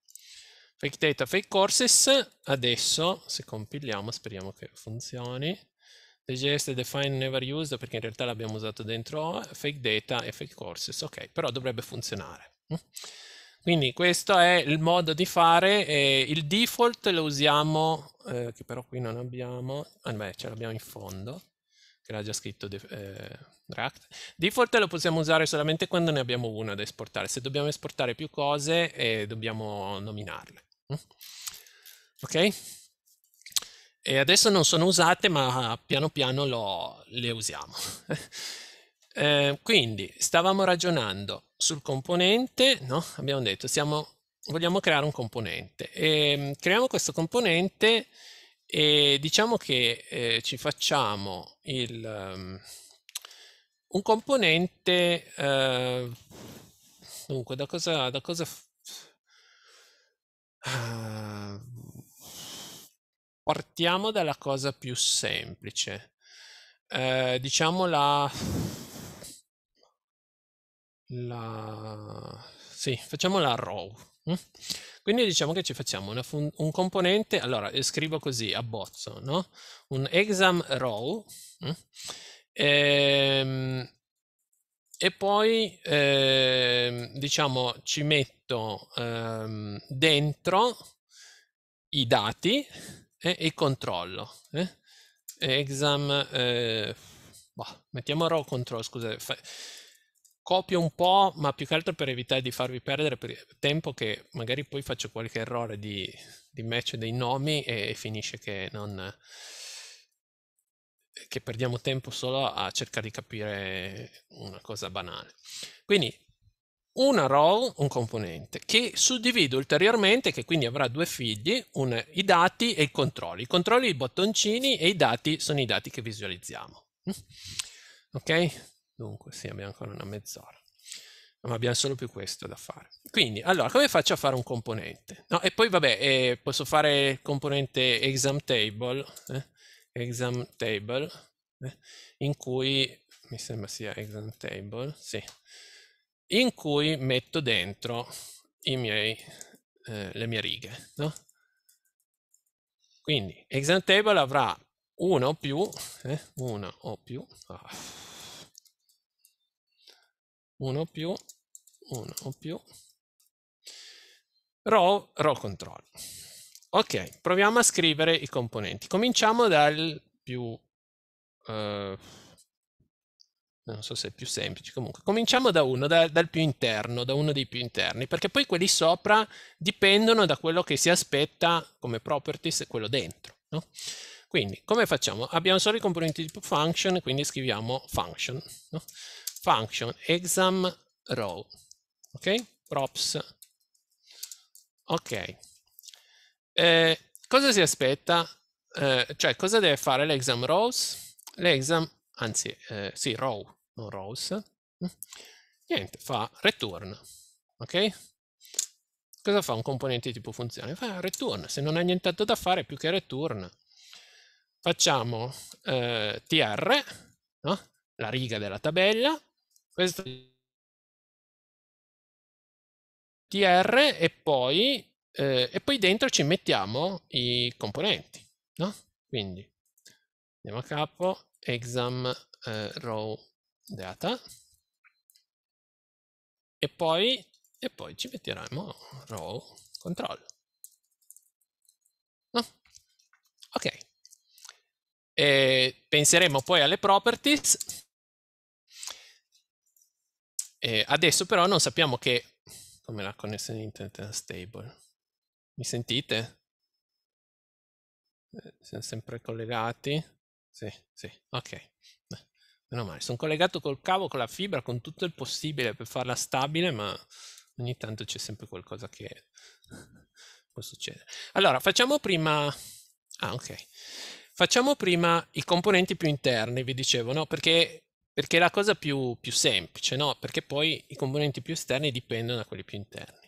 fake data, fake courses, adesso se compiliamo speriamo che funzioni, digest define never used perché in realtà l'abbiamo usato dentro fake data e fake courses, ok, però dovrebbe funzionare. Mm. Quindi questo è il modo di fare, eh, il default lo usiamo, eh, che però qui non abbiamo, ah, beh, ce l'abbiamo in fondo, che l'ha già scritto eh, React. Default lo possiamo usare solamente quando ne abbiamo uno da esportare, se dobbiamo esportare più cose eh, dobbiamo nominarle. Ok? E adesso non sono usate, ma piano piano lo, le usiamo. eh, quindi stavamo ragionando sul componente, no? abbiamo detto siamo, vogliamo creare un componente. E, mm, creiamo questo componente e diciamo che eh, ci facciamo il, um, un componente, eh, dunque da cosa, da cosa Ehm, partiamo dalla cosa più semplice. Eh, diciamo la... la... Sì, facciamo la row. Hm? Quindi diciamo che ci facciamo fun- un componente, allora eh, scrivo così a bozzo, no? un exam row hm? ehm, e poi eh, diciamo ci metto eh, dentro i dati eh, e, e controllo eh? exam eh, boh, mettiamo row control scusate copio un po' ma più che altro per evitare di farvi perdere tempo che magari poi faccio qualche errore di, di match dei nomi e, e finisce che non che perdiamo tempo solo a cercare di capire una cosa banale. Quindi una row, un componente, che suddivido ulteriormente, che quindi avrà due figli, un, i dati e i controlli. I controlli, i bottoncini e i dati sono i dati che visualizziamo. Mm. Ok? Dunque, sì, abbiamo ancora una mezz'ora. Ma abbiamo solo più questo da fare. Quindi, allora, come faccio a fare un componente? No, e poi, vabbè, eh, posso fare il componente exam table, eh? exam table eh, in cui mi sembra sia exam table sì, in cui metto dentro miei, eh, le mie righe no? quindi exam table avrà una o più eh, una o più ah, una o più una o più row row control Ok, proviamo a scrivere i componenti. Cominciamo dal più... Eh, non so se è più semplice, comunque cominciamo da uno, da, dal più interno, da uno dei più interni, perché poi quelli sopra dipendono da quello che si aspetta come properties e quello dentro. No? Quindi come facciamo? Abbiamo solo i componenti tipo function, quindi scriviamo function, no? function exam row, ok? props, ok. Eh, cosa si aspetta? Eh, cioè, cosa deve fare l'exam rows? L'exam, anzi, eh, sì, row, non rows. Mm. Niente, fa return, ok? Cosa fa un componente tipo funzione? Fa return, se non ha nient'altro da fare più che return. Facciamo eh, tr, no? la riga della tabella, questo tr e poi eh, e poi dentro ci mettiamo i componenti, no? Quindi andiamo a capo, exam eh, row data, e poi, e poi ci metteremo row control. No? Ok. E penseremo poi alle properties. E adesso però non sappiamo che... Come la connessione internet è stable. Mi sentite? Eh, siamo sempre collegati. Sì, sì, ok. meno male, sono collegato col cavo, con la fibra, con tutto il possibile per farla stabile, ma ogni tanto c'è sempre qualcosa che può succedere. Allora, facciamo prima... Ah, ok. Facciamo prima i componenti più interni, vi dicevo, no? Perché, perché è la cosa più, più semplice, no? Perché poi i componenti più esterni dipendono da quelli più interni.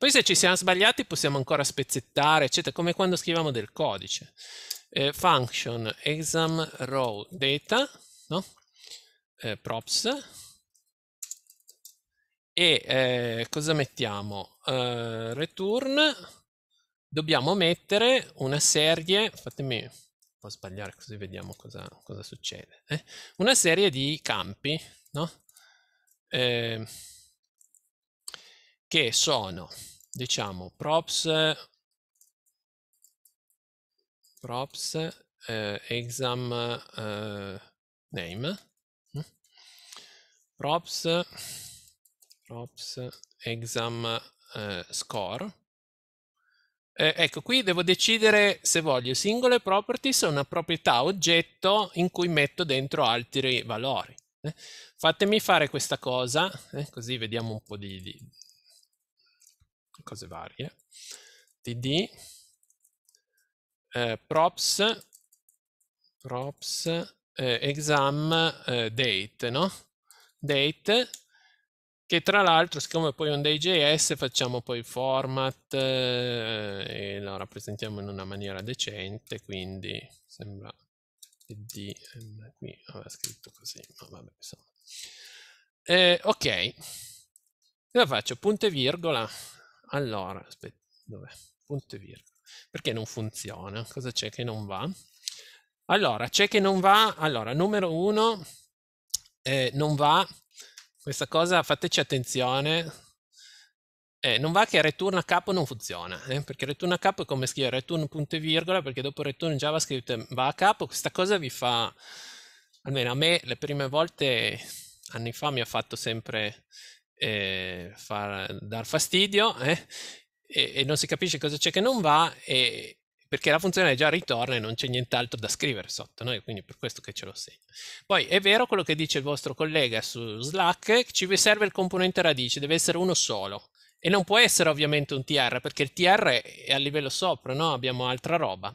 Poi se ci siamo sbagliati possiamo ancora spezzettare, eccetera, come quando scriviamo del codice. Eh, function exam row data, no? eh, props, e eh, cosa mettiamo? Eh, return, dobbiamo mettere una serie, fatemi un po' sbagliare così vediamo cosa, cosa succede, eh? una serie di campi, no? Eh, che sono, diciamo, props, props eh, exam eh, name, hm? props, props exam eh, score. ecco, qui devo decidere se voglio singole properties o una proprietà oggetto in cui metto dentro altri valori. Eh. Fatemi fare questa cosa, eh, così vediamo un po' di, di cose varie, td eh, props, props eh, exam eh, date, no? Date, che tra l'altro siccome poi è un day.js facciamo poi format eh, e lo rappresentiamo in una maniera decente, quindi sembra td, eh, qui aveva scritto così, ma vabbè insomma. Eh, ok, cosa faccio? Punte virgola, allora, aspetta, dov'è? Punto e virgola. Perché non funziona? Cosa c'è che non va? Allora, c'è che non va, allora, numero uno, eh, non va, questa cosa fateci attenzione, eh, non va che return a capo non funziona, eh, perché return a capo è come scrivere return punto e virgola, perché dopo return JavaScript va a capo, questa cosa vi fa, almeno a me le prime volte, anni fa mi ha fatto sempre eh, far, dar fastidio eh, e, e, non si capisce cosa c'è che non va e, perché la funzione è già ritorna e non c'è nient'altro da scrivere sotto, no? quindi per questo che ce lo segno. Poi è vero quello che dice il vostro collega su Slack, ci serve il componente radice, deve essere uno solo e non può essere ovviamente un TR perché il TR è a livello sopra, no? abbiamo altra roba.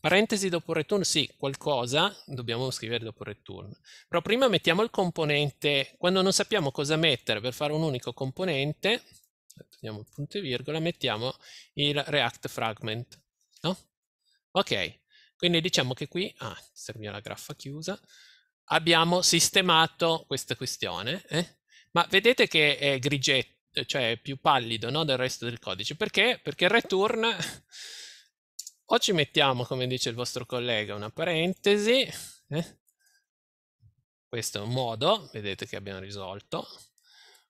Parentesi dopo return, sì, qualcosa dobbiamo scrivere dopo return. Però prima mettiamo il componente, quando non sappiamo cosa mettere per fare un unico componente, togliamo il punto e virgola, mettiamo il React fragment. No? Ok, quindi diciamo che qui, ah, serviva la graffa chiusa, abbiamo sistemato questa questione, eh? ma vedete che è grigetto, cioè più pallido no, del resto del codice. Perché? Perché il return o ci mettiamo, come dice il vostro collega, una parentesi, eh? questo è un modo, vedete che abbiamo risolto,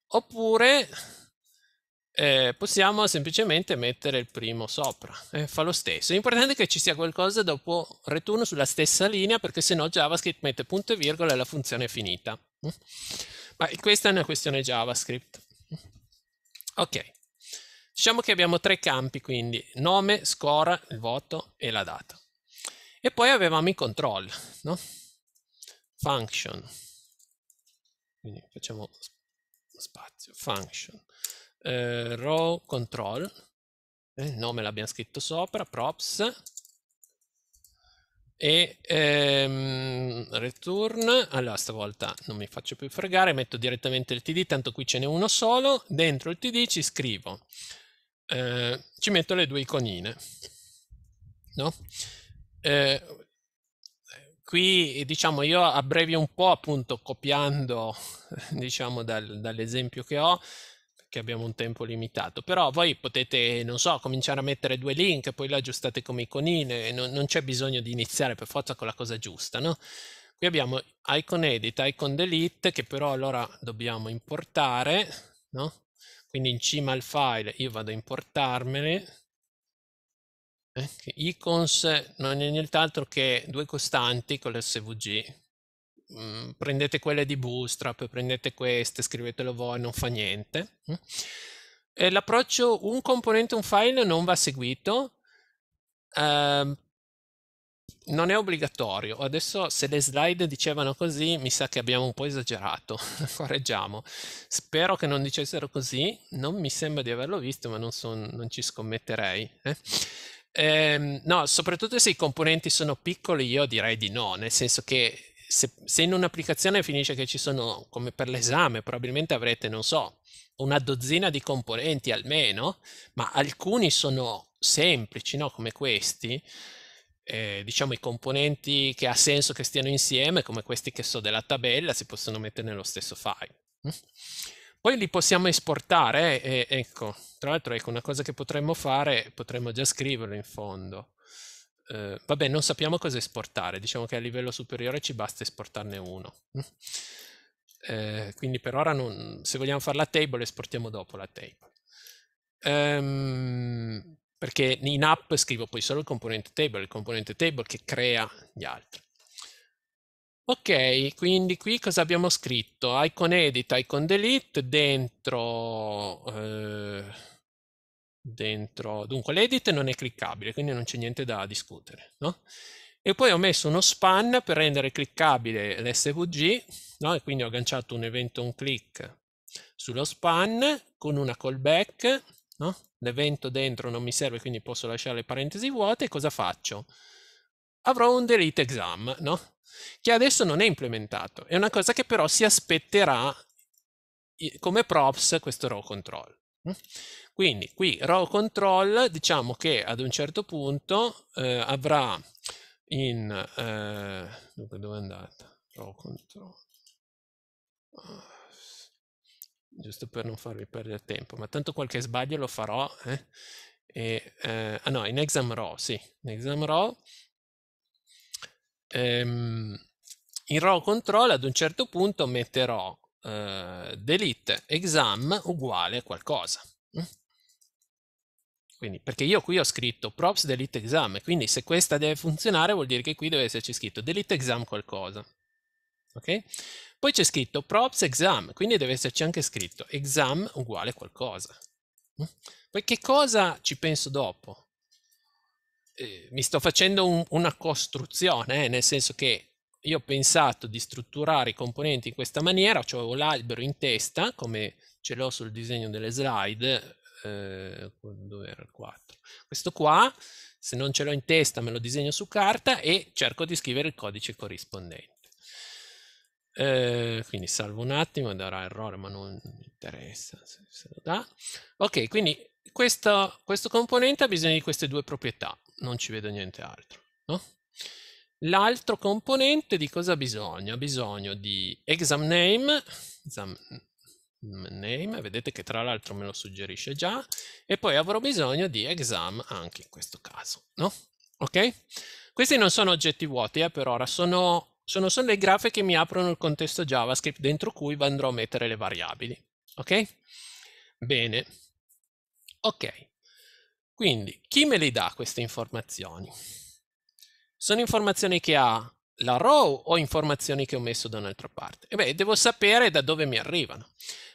oppure eh, possiamo semplicemente mettere il primo sopra, eh, fa lo stesso. L'importante è che ci sia qualcosa dopo return sulla stessa linea, perché se no JavaScript mette punto e virgola e la funzione è finita. Mm? Ma questa è una questione JavaScript. Ok. Diciamo che abbiamo tre campi, quindi nome, score, il voto e la data. E poi avevamo i control, no? Function. Quindi facciamo spazio, function. Eh, row control. Eh, il nome l'abbiamo scritto sopra, props. E ehm, return, allora stavolta non mi faccio più fregare, metto direttamente il td, tanto qui ce n'è uno solo, dentro il td ci scrivo eh, ci metto le due iconine. No? Eh, qui diciamo io abbrevio un po' appunto copiando diciamo dal, dall'esempio che ho perché abbiamo un tempo limitato però voi potete non so cominciare a mettere due link poi le aggiustate come iconine non, non c'è bisogno di iniziare per forza con la cosa giusta no? qui abbiamo icon edit icon delete che però allora dobbiamo importare no? Quindi in cima al file io vado a importarmene. Eh, icons non è nient'altro che due costanti con l'SVG. Mm, prendete quelle di Bootstrap, prendete queste, scrivetelo voi, non fa niente. Eh, L'approccio un componente, un file non va seguito. Uh, non è obbligatorio. Adesso se le slide dicevano così, mi sa che abbiamo un po' esagerato. Correggiamo. Spero che non dicessero così. Non mi sembra di averlo visto, ma non, son, non ci scommetterei. Eh? Ehm, no, soprattutto se i componenti sono piccoli, io direi di no, nel senso che se, se in un'applicazione finisce che ci sono, come per l'esame, probabilmente avrete, non so, una dozzina di componenti almeno, ma alcuni sono semplici, no? come questi eh, diciamo i componenti che ha senso che stiano insieme, come questi che so della tabella, si possono mettere nello stesso file. Mm. Poi li possiamo esportare, e, ecco, tra l'altro ecco, una cosa che potremmo fare, potremmo già scriverlo in fondo. Eh, vabbè, non sappiamo cosa esportare, diciamo che a livello superiore ci basta esportarne uno. Mm. Eh, quindi per ora, non, se vogliamo fare la table, esportiamo dopo la table. Um, perché in app scrivo poi solo il componente table, il componente table che crea gli altri. Ok, quindi qui cosa abbiamo scritto? Icon edit, icon delete dentro, eh, dentro dunque l'edit non è cliccabile, quindi non c'è niente da discutere, no? E poi ho messo uno span per rendere cliccabile l'SVG, no? E quindi ho agganciato un evento un click sullo span con una callback, no? l'evento dentro non mi serve, quindi posso lasciare le parentesi vuote, cosa faccio? Avrò un delete exam, no? Che adesso non è implementato, è una cosa che però si aspetterà come props questo row control. Mm? Quindi qui row control diciamo che ad un certo punto eh, avrà in... Eh, dove è andata? Row control... Ah giusto per non farvi perdere tempo, ma tanto qualche sbaglio lo farò. Eh? E, eh, ah no, in exam raw, sì, in exam raw. Ehm, in raw control ad un certo punto metterò eh, delete exam uguale a qualcosa. Eh. Quindi, perché io qui ho scritto props delete exam, quindi se questa deve funzionare vuol dire che qui deve esserci scritto delete exam qualcosa. Ok? Poi c'è scritto props exam, quindi deve esserci anche scritto exam uguale qualcosa. Mm? Poi che cosa ci penso dopo? Eh, mi sto facendo un, una costruzione, eh, nel senso che io ho pensato di strutturare i componenti in questa maniera, cioè avevo l'albero in testa, come ce l'ho sul disegno delle slide, eh, dove era il 4? Questo qua, se non ce l'ho in testa me lo disegno su carta e cerco di scrivere il codice corrispondente. Eh, quindi salvo un attimo, darà errore, ma non mi interessa se, se lo dà. Ok, quindi questo, questo componente ha bisogno di queste due proprietà, non ci vedo niente altro. No? L'altro componente di cosa ha bisogno? Ha bisogno di exam name, exam name, vedete che tra l'altro me lo suggerisce già, e poi avrò bisogno di exam anche in questo caso, no? Ok? Questi non sono oggetti vuoti, eh, per ora sono sono solo le graffe che mi aprono il contesto JavaScript dentro cui andrò a mettere le variabili. Ok? Bene. Ok. Quindi, chi me le dà queste informazioni? Sono informazioni che ha la row o informazioni che ho messo da un'altra parte? E beh, devo sapere da dove mi arrivano.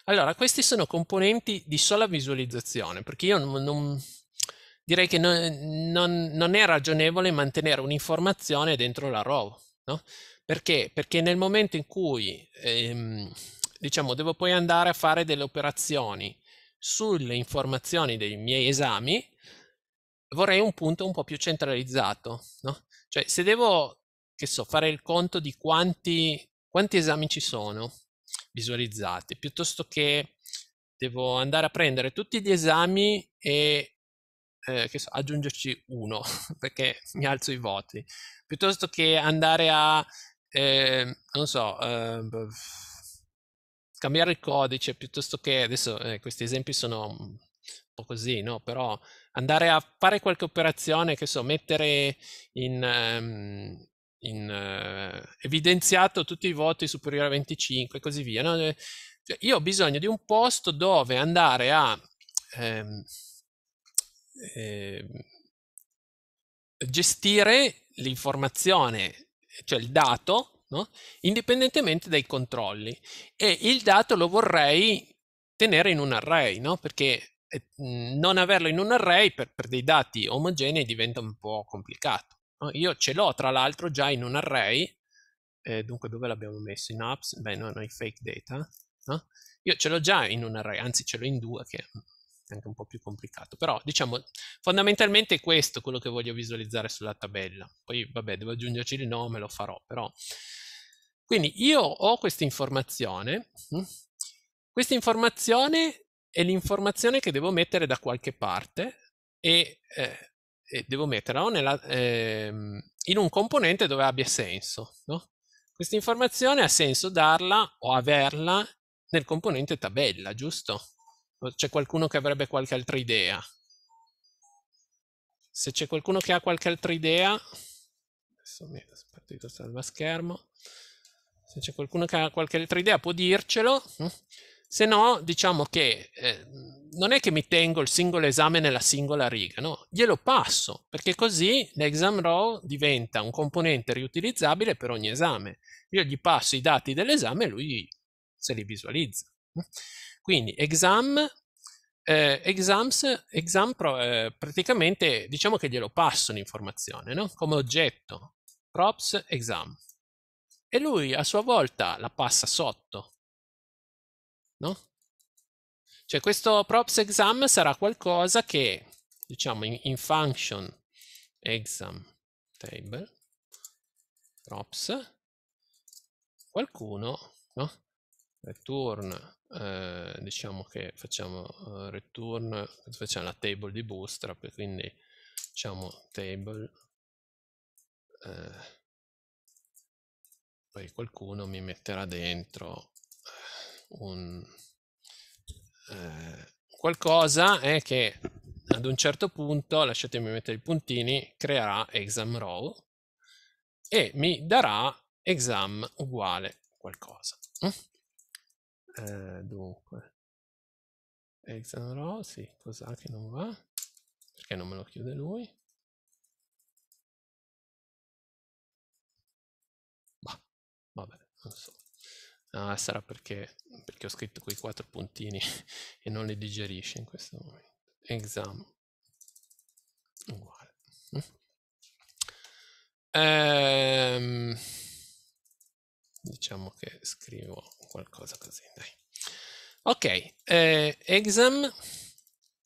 Allora, questi sono componenti di sola visualizzazione, perché io non, non direi che non, non, non, è ragionevole mantenere un'informazione dentro la row, no? Perché? Perché nel momento in cui ehm, diciamo, devo poi andare a fare delle operazioni sulle informazioni dei miei esami, vorrei un punto un po' più centralizzato. No? Cioè, se devo, che so, fare il conto di quanti, quanti esami ci sono visualizzati, piuttosto che devo andare a prendere tutti gli esami e eh, so, aggiungerci uno perché mi alzo i voti, piuttosto che andare a eh, non so, eh, cambiare il codice piuttosto che, adesso eh, questi esempi sono un po' così, no? però andare a fare qualche operazione, che so, mettere in... Ehm, in, uh, evidenziato tutti i voti superiori a 25 e così via. No? Eh, cioè, io ho bisogno di un posto dove andare a ehm, ehm, gestire l'informazione cioè il dato, no? indipendentemente dai controlli. E il dato lo vorrei tenere in un array, no? perché eh, mhmm, non averlo in un array per, per dei dati omogenei diventa un po' complicato. No? Io ce l'ho tra l'altro già in un array, eh, dunque dove l'abbiamo messo? In apps? Beh, non no, in fake data. No? Io ce l'ho già in un array, anzi ce l'ho in due, che anche un po' più complicato, però diciamo fondamentalmente è questo quello che voglio visualizzare sulla tabella. Poi vabbè, devo aggiungerci il nome, lo farò, però quindi io ho questa informazione, mm? questa informazione è l'informazione che devo mettere da qualche parte e, eh, e devo metterla o nella, eh, in un componente dove abbia senso. No? Questa informazione ha senso darla o averla nel componente tabella, giusto? C'è qualcuno che avrebbe qualche altra idea? Se c'è qualcuno che ha qualche altra idea, adesso mi è partito il schermo, se c'è qualcuno che ha qualche altra idea può dircelo, hm? se no diciamo che eh, non è che mi tengo il singolo esame nella singola riga, no, glielo passo, perché così l'exam row diventa un componente riutilizzabile per ogni esame. Io gli passo i dati dell'esame e lui se li visualizza. Hm? Quindi exam, eh, exams, exam pro, eh, praticamente diciamo che glielo passo l'informazione, no? come oggetto, props exam. E lui a sua volta la passa sotto. No? Cioè questo props exam sarà qualcosa che, diciamo, in, in function exam table, props, qualcuno, no? return eh, diciamo che facciamo eh, return, facciamo la table di bootstrap, quindi diciamo table, eh, poi qualcuno mi metterà dentro eh, un eh, qualcosa è che ad un certo punto, lasciatemi mettere i puntini, creerà exam row e mi darà exam uguale qualcosa. Mm? eh, dunque exam row sì cos'ha che non va perché non me lo chiude lui bah, vabbè non so ah, sarà perché, perché ho scritto quei quattro puntini e non li digerisce in questo momento exam uguale mm. ehm diciamo che scrivo qualcosa così, dai. Ok, eh, exam,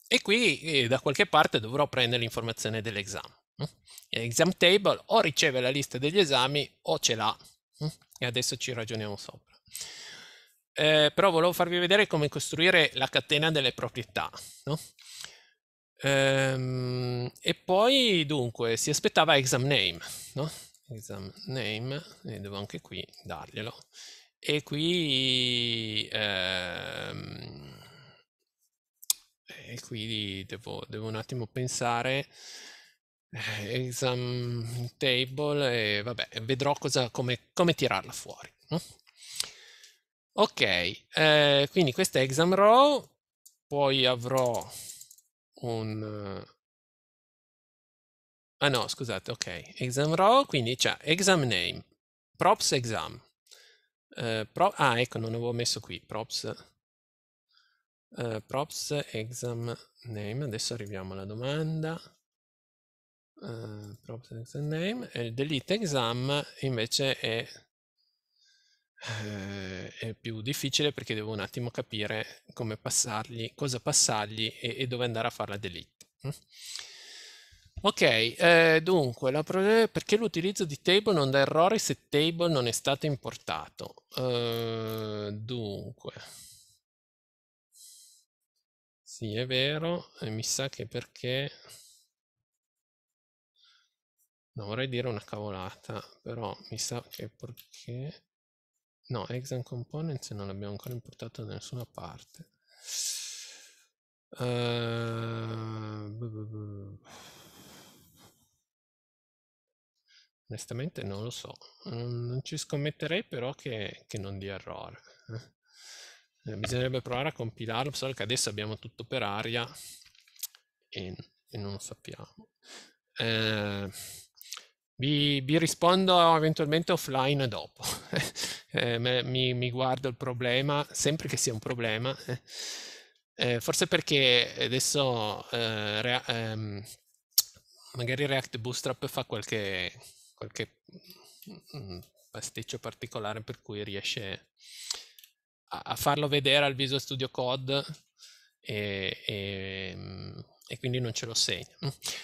e qui eh, da qualche parte dovrò prendere l'informazione dell'exam. Mm? Exam table o riceve la lista degli esami o ce l'ha, mm? e adesso ci ragioniamo sopra. Eh, però volevo farvi vedere come costruire la catena delle proprietà. No? Ehm, e poi, dunque, si aspettava exam name, no? exam name e devo anche qui darglielo e qui ehm, e qui devo, devo un attimo pensare eh, exam table e vabbè vedrò cosa, come, come tirarla fuori ok eh, quindi questa è exam row poi avrò un Ah no, scusate, ok. Exam row, quindi c'è exam name, props exam. Uh, pro ah, ecco, non avevo messo qui, props, uh, props exam name. Adesso arriviamo alla domanda. Uh, props exam name. E il delete exam invece è, è, più difficile perché devo un attimo capire come passargli, cosa passargli e, e dove andare a fare la delete. Mm? Ok, eh, dunque, la pro- perché l'utilizzo di table non dà errori se table non è stato importato? Uh, dunque, sì, è vero, e mi sa che perché... No, vorrei dire una cavolata, però mi sa che perché... No, exam components non l'abbiamo ancora importato da nessuna parte. Uh... Onestamente non lo so, non ci scommetterei però che, che non dia errore. Eh, eh bisognerebbe provare a compilarlo, solo che adesso abbiamo tutto per aria e, e non lo sappiamo. Eh, vi, vi, rispondo eventualmente offline dopo. eh, mi, mi, guardo il problema, sempre che sia un problema. Eh. Eh, forse perché adesso rea, ehm, magari React Bootstrap fa qualche qualche mm, mm, pasticcio particolare per cui riesce a, a farlo vedere al Visual Studio Code e, e, mm, e, quindi non ce lo segna.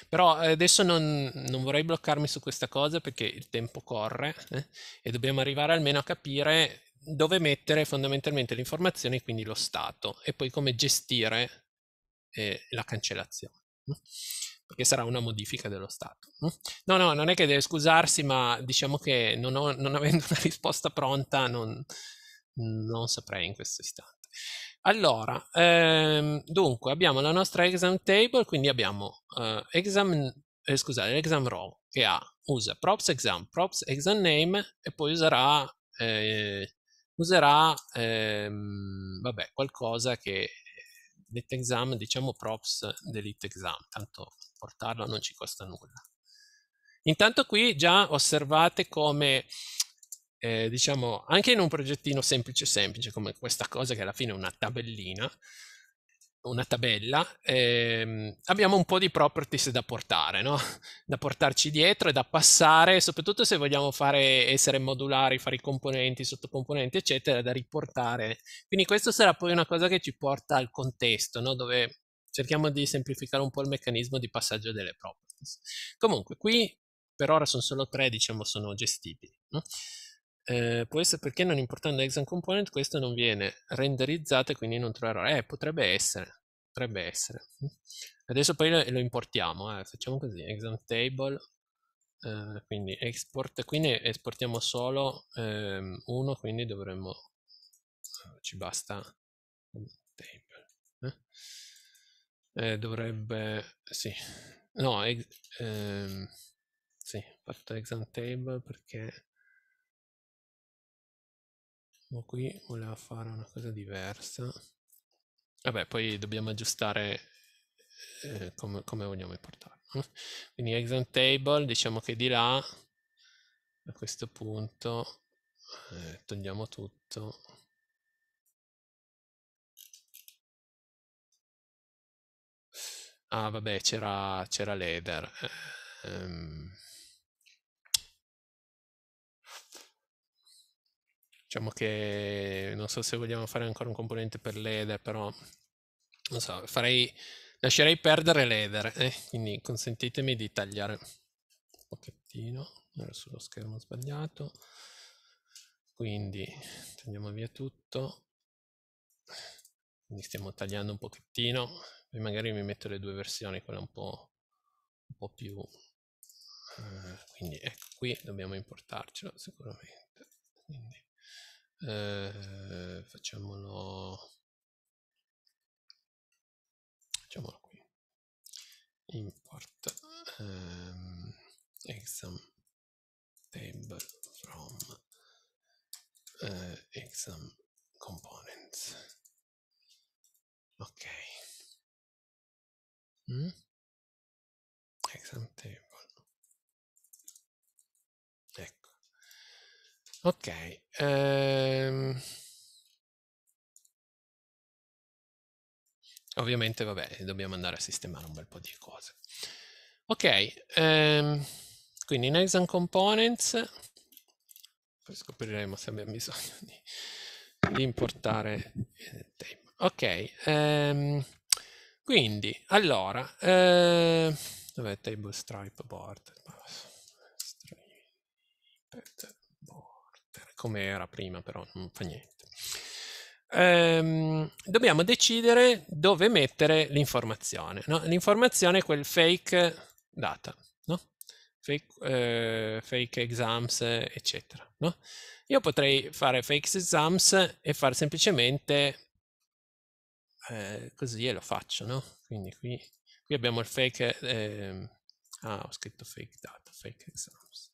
Però adesso non, non, vorrei bloccarmi su questa cosa perché il tempo corre eh, e dobbiamo arrivare almeno a capire dove mettere fondamentalmente l'informazione, quindi lo stato, e poi come gestire eh, la cancellazione perché sarà una modifica dello Stato. No, no, non è che deve scusarsi, ma diciamo che non, ho, non avendo una risposta pronta non, non saprei in questo istante. Allora, ehm, dunque abbiamo la nostra exam table, quindi abbiamo eh, exam, eh, scusate, l'exam row che ha, usa props exam, props exam name e poi userà, eh, userà ehm, vabbè, qualcosa che eh, delete exam, diciamo props delete exam, tanto portarlo non ci costa nulla. Intanto qui già osservate come, eh, diciamo, anche in un progettino semplice semplice, come questa cosa che alla fine è una tabellina, una tabella, ehm, abbiamo un po' di properties da portare, no? da portarci dietro e da passare, soprattutto se vogliamo fare, essere modulari, fare i componenti, sottocomponenti, eccetera, da riportare. Quindi questo sarà poi una cosa che ci porta al contesto, no? dove cerchiamo di semplificare un po' il meccanismo di passaggio delle properties. Comunque, qui per ora sono solo tre, diciamo, sono gestibili. No? Eh, può essere perché non importando exam component questo non viene renderizzato e quindi non troverò. Eh, potrebbe essere, potrebbe essere. Adesso poi lo, lo importiamo, eh. facciamo così, exam table, eh, quindi export, qui ne esportiamo solo ehm, uno, quindi dovremmo, eh, ci basta table. Eh eh, dovrebbe sì no ex, ehm, sì parto exam table perché ma qui voleva fare una cosa diversa vabbè poi dobbiamo aggiustare eh, come, come, vogliamo importarlo quindi exam table diciamo che di là a questo punto eh, togliamo tutto Ah, vabbè, c'era, c'era Leder. Ehm... Diciamo che non so se vogliamo fare ancora un componente per Leder, però non so, farei, lascerei perdere Leder, eh? quindi consentitemi di tagliare un pochettino, era sullo schermo sbagliato, quindi tagliamo via tutto, quindi stiamo tagliando un pochettino, e magari mi metto le due versioni, quella un po', un po più... Eh, quindi ecco, qui dobbiamo importarcelo sicuramente. Quindi, eh, facciamolo... Facciamolo qui. Import ehm, exam table from eh, exam components. Ok. Hmm? Exam table. Ecco. Ok. Um. Ovviamente, vabbè, dobbiamo andare a sistemare un bel po' di cose. Ok, um, quindi in exam components, poi scopriremo se abbiamo bisogno di, di importare. Eh, ok, um, quindi, allora, eh, dov'è table stripe board? Stripe board. come era prima però, non fa niente. Ehm, dobbiamo decidere dove mettere l'informazione. No? L'informazione è quel fake data, no? fake, eh, fake, exams, eccetera. No? Io potrei fare fake exams e fare semplicemente eh, così e lo faccio, no? Quindi qui, qui abbiamo il fake, eh, ah ho scritto fake data, fake exams.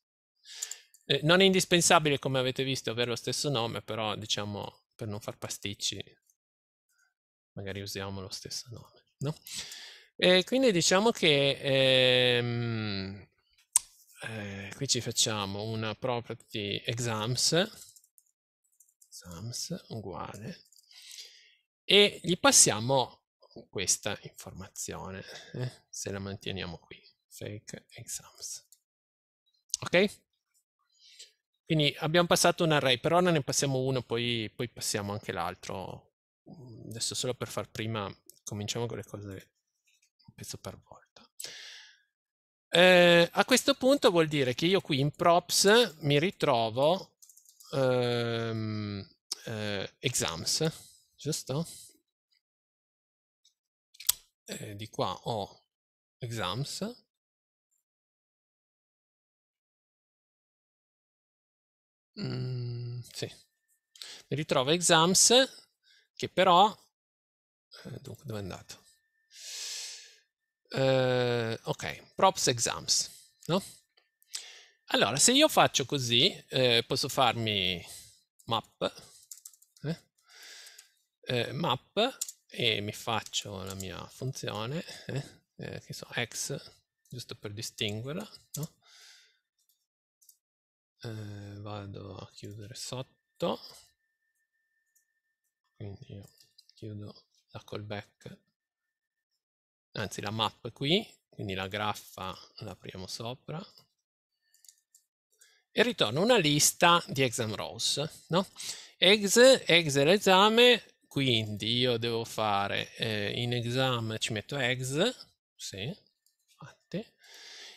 Eh, non è indispensabile come avete visto avere lo stesso nome, però diciamo per non far pasticci magari usiamo lo stesso nome, no? E quindi diciamo che ehm, eh, qui ci facciamo una property exams, exams uguale e gli passiamo questa informazione, eh? se la manteniamo qui, fake exams. Ok? Quindi abbiamo passato un array, per ora ne passiamo uno, poi, poi passiamo anche l'altro. Adesso solo per far prima, cominciamo con le cose un pezzo per volta. Eh, a questo punto vuol dire che io qui in props mi ritrovo ehm, eh, exams, giusto? E eh, di qua ho exams mm, sì. mi ritrovo exams che però eh, dunque dove è andato? Eh, ok, props exams, no? Allora, se io faccio così, eh, posso farmi map eh, map e mi faccio la mia funzione, eh, eh che so, x, giusto per distinguerla, no? Eh, vado a chiudere sotto, quindi io chiudo la callback, anzi la map qui, quindi la graffa la apriamo sopra, e ritorno una lista di exam rows. No? Ex, ex l'esame, quindi io devo fare eh, in exam ci metto ex sì infatti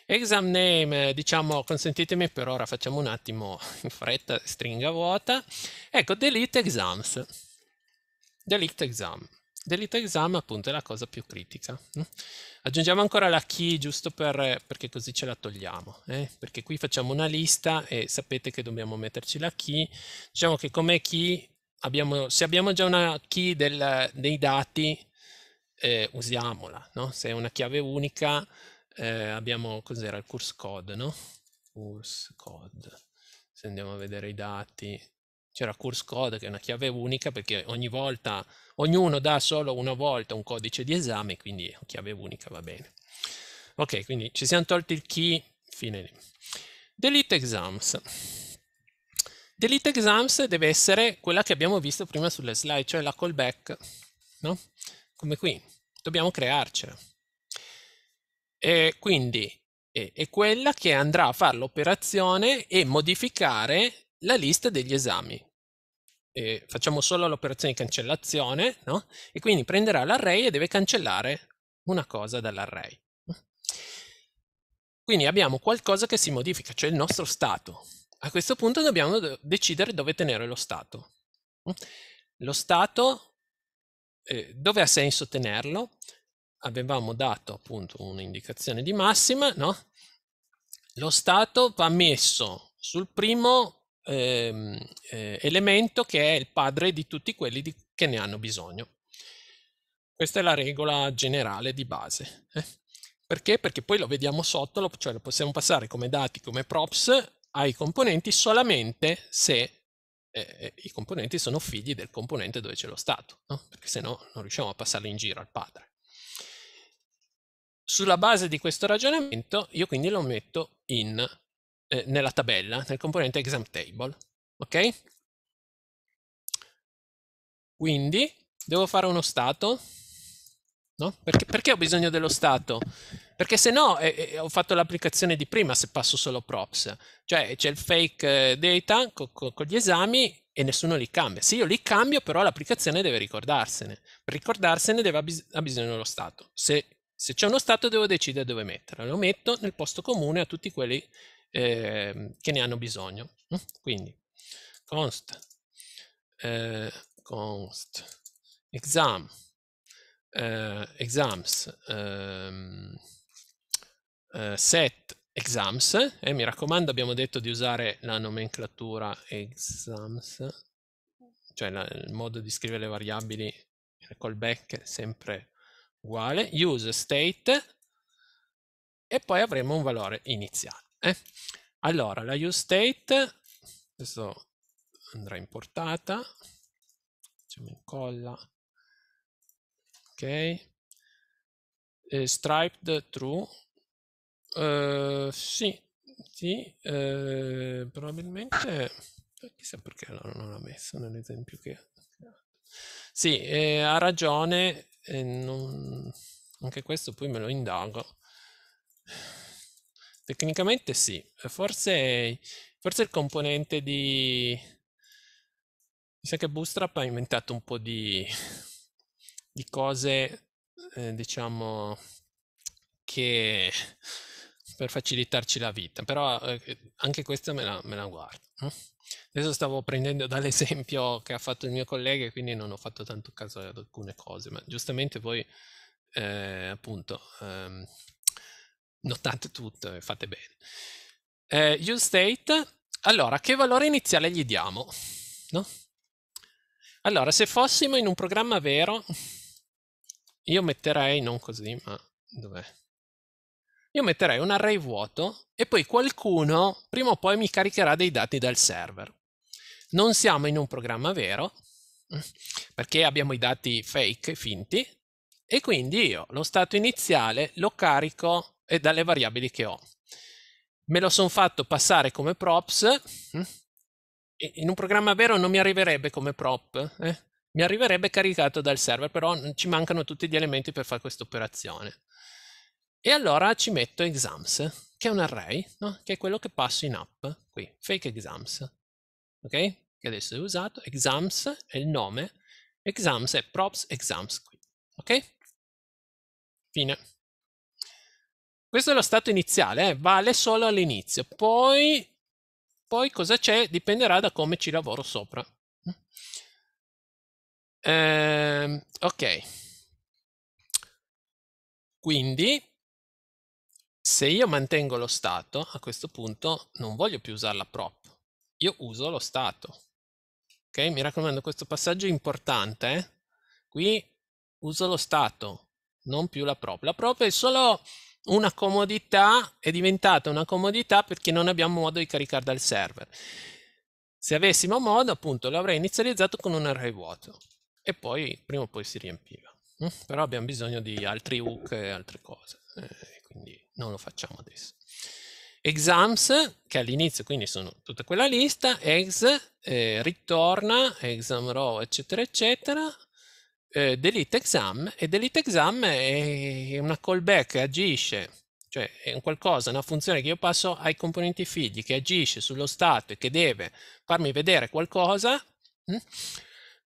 exam name diciamo consentitemi per ora facciamo un attimo in fretta stringa vuota ecco delete exams delete exam delete exam appunto è la cosa più critica aggiungiamo ancora la key giusto per, perché così ce la togliamo eh? perché qui facciamo una lista e sapete che dobbiamo metterci la key diciamo che come key abbiamo, se abbiamo già una key del, dei dati, eh, usiamola, no? Se è una chiave unica, eh, abbiamo, cos'era, il course code, no? Course code. Se andiamo a vedere i dati, c'era course code che è una chiave unica perché ogni volta, ognuno dà solo una volta un codice di esame, quindi chiave unica va bene. Ok, quindi ci siamo tolti il key, fine lì. Delete exams. Delete exams deve essere quella che abbiamo visto prima sulle slide, cioè la callback, no? come qui, dobbiamo crearcela. E quindi è quella che andrà a fare l'operazione e modificare la lista degli esami. E facciamo solo l'operazione di cancellazione, no? E quindi prenderà l'array e deve cancellare una cosa dall'array. Quindi abbiamo qualcosa che si modifica, cioè il nostro stato a questo punto dobbiamo decidere dove tenere lo Stato. Mm? Lo Stato, eh, dove ha senso tenerlo? Avevamo dato appunto un'indicazione di massima, no? Lo Stato va messo sul primo ehm, eh, elemento che è il padre di tutti quelli di, che ne hanno bisogno. Questa è la regola generale di base. Eh? Perché? Perché poi lo vediamo sotto, lo, cioè lo possiamo passare come dati, come props ai componenti solamente se eh, eh, i componenti sono figli del componente dove c'è lo stato, no? perché se no non riusciamo a passarli in giro al padre. Sulla base di questo ragionamento io quindi lo metto in, eh, nella tabella, nel componente examtable. Ok? Quindi devo fare uno stato, no? perché, perché ho bisogno dello stato? Perché se no eh, eh, ho fatto l'applicazione di prima se passo solo props. Cioè c'è il fake eh, data co- co- con gli esami e nessuno li cambia. Se io li cambio però l'applicazione deve ricordarsene. Per ricordarsene deve abis- ha bisogno dello stato. Se, se, c'è uno stato devo decidere dove metterlo. Lo metto nel posto comune a tutti quelli eh, che ne hanno bisogno. Mm? Quindi const, eh, const exam, eh, exams, ehm, eh, set exams, eh, mi raccomando abbiamo detto di usare la nomenclatura exams, cioè la, il modo di scrivere le variabili il callback è sempre uguale, use state e poi avremo un valore iniziale. Eh. Allora, la use state, adesso andrà importata, facciamo incolla, ok, eh, striped true, eh, sì, sì eh, probabilmente... Eh, chissà perché non l'ha messo nell'esempio che... Sì, eh, ha ragione, eh, non... anche questo poi me lo indago. Tecnicamente sì, forse, forse il componente di... Mi sa che Bootstrap ha inventato un po' di, di cose, eh, diciamo, che per facilitarci la vita, però eh, anche questa me la, me la guardo. Eh? Adesso stavo prendendo dall'esempio che ha fatto il mio collega e quindi non ho fatto tanto caso ad alcune cose, ma giustamente voi eh, appunto ehm, notate tutto e fate bene. Eh, use state, allora che valore iniziale gli diamo? No? Allora, se fossimo in un programma vero, io metterei, non così, ma dov'è? io metterei un array vuoto e poi qualcuno prima o poi mi caricherà dei dati dal server. Non siamo in un programma vero, perché abbiamo i dati fake, finti, e quindi io lo stato iniziale lo carico dalle variabili che ho. Me lo sono fatto passare come props, eh? in un programma vero non mi arriverebbe come prop, eh? mi arriverebbe caricato dal server, però ci mancano tutti gli elementi per fare questa operazione. E allora ci metto exams, che è un array, no? che è quello che passo in app, qui, fake exams, ok? Che adesso è usato, exams è il nome, exams è props exams qui, ok? Fine. Questo è lo stato iniziale, eh? vale solo all'inizio, poi, poi cosa c'è dipenderà da come ci lavoro sopra. Eh, ok, quindi se io mantengo lo stato, a questo punto non voglio più usare la prop, io uso lo stato. Ok? Mi raccomando, questo passaggio è importante. Eh? Qui uso lo stato, non più la prop. La prop è solo una comodità, è diventata una comodità perché non abbiamo modo di caricare dal server. Se avessimo modo, appunto, lo avrei inizializzato con un array vuoto e poi prima o poi si riempiva. Mm? Però abbiamo bisogno di altri hook e altre cose. Eh, quindi non lo facciamo adesso. Exams, che all'inizio quindi sono tutta quella lista, ex, eh, ritorna, exam row, eccetera, eccetera, eh, delete exam, e delete exam è una callback che agisce, cioè è un qualcosa, una funzione che io passo ai componenti figli, che agisce sullo stato e che deve farmi vedere qualcosa, hm?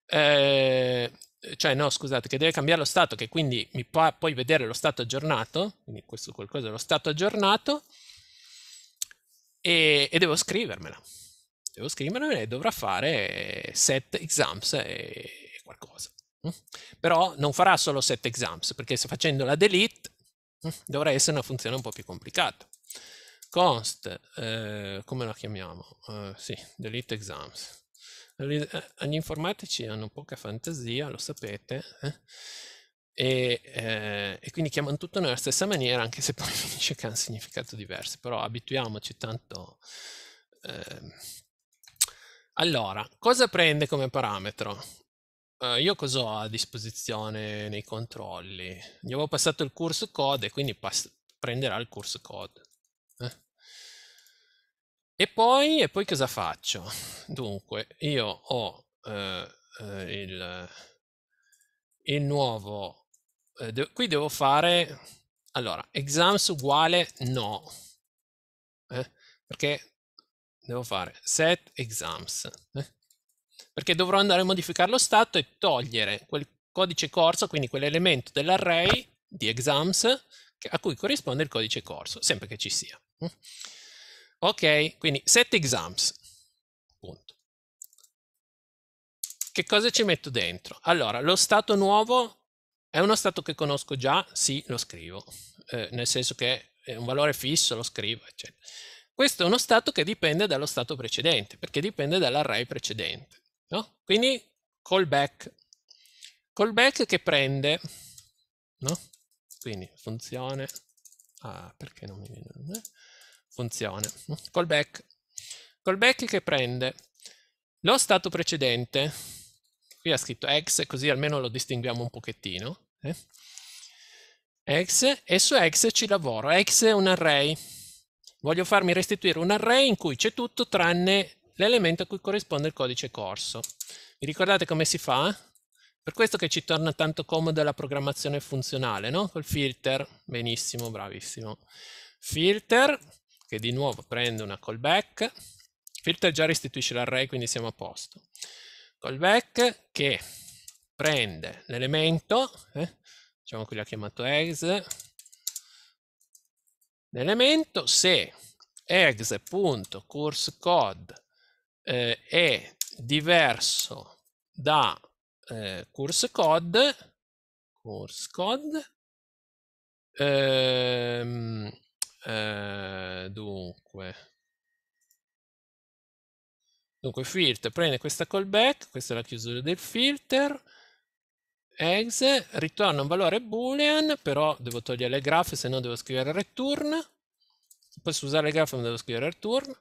eh, eh, cioè no scusate, che deve cambiare lo stato, che quindi mi può poi vedere lo stato aggiornato, quindi questo qualcosa è lo stato aggiornato, e, e devo scrivermela. Devo scrivermela e dovrà fare set exams e qualcosa. Mm? Però non farà solo set exams, perché se facendo la delete mm, dovrà essere una funzione un po' più complicata. Const, eh, come la chiamiamo? Eh, sì, delete exams eh, gli informatici hanno poca fantasia, lo sapete, eh? e, eh, e, quindi chiamano tutto nella stessa maniera, anche se poi finisce che ha un significato diverso, però abituiamoci tanto. Eh. Allora, cosa prende come parametro? Uh, io cosa ho a disposizione nei controlli? Gli avevo passato il corso code e quindi prenderà il corso code. Eh? E poi, e poi cosa faccio? Dunque, io ho eh, eh il, il, nuovo... Eh, de qui devo fare... Allora, exams uguale no. Eh? Perché devo fare set exams. Eh, perché dovrò andare a modificare lo stato e togliere quel codice corso, quindi quell'elemento dell'array di exams a cui corrisponde il codice corso, sempre che ci sia. Eh. Ok, quindi set exams. Punto. Che cosa ci metto dentro? Allora, lo stato nuovo è uno stato che conosco già, sì, lo scrivo, eh, nel senso che è un valore fisso, lo scrivo, eccetera. Questo è uno stato che dipende dallo stato precedente, perché dipende dall'array precedente. No? Quindi callback. Callback che prende, no? quindi funzione, ah, perché non mi viene? funzione. Callback. Callback che prende lo stato precedente, qui ha scritto ex, così almeno lo distinguiamo un pochettino, eh? ex, e su x ci lavoro. Ex è un array. Voglio farmi restituire un array in cui c'è tutto tranne l'elemento a cui corrisponde il codice corso. Vi ricordate come si fa? Per questo che ci torna tanto comoda la programmazione funzionale, no? Col filter. Benissimo, bravissimo. Filter, che di nuovo prende una callback, filter già restituisce l'array quindi siamo a posto, callback che prende l'elemento, eh, diciamo che l'ha chiamato eggs, l'elemento se eggs.courseCode eh, è diverso da eh, courseCode, course ehm, eh, dunque dunque filter prende questa callback questa è la chiusura del filter eggs ritorna un valore boolean però devo togliere le graffe se no devo scrivere return posso usare le graffe ma devo scrivere return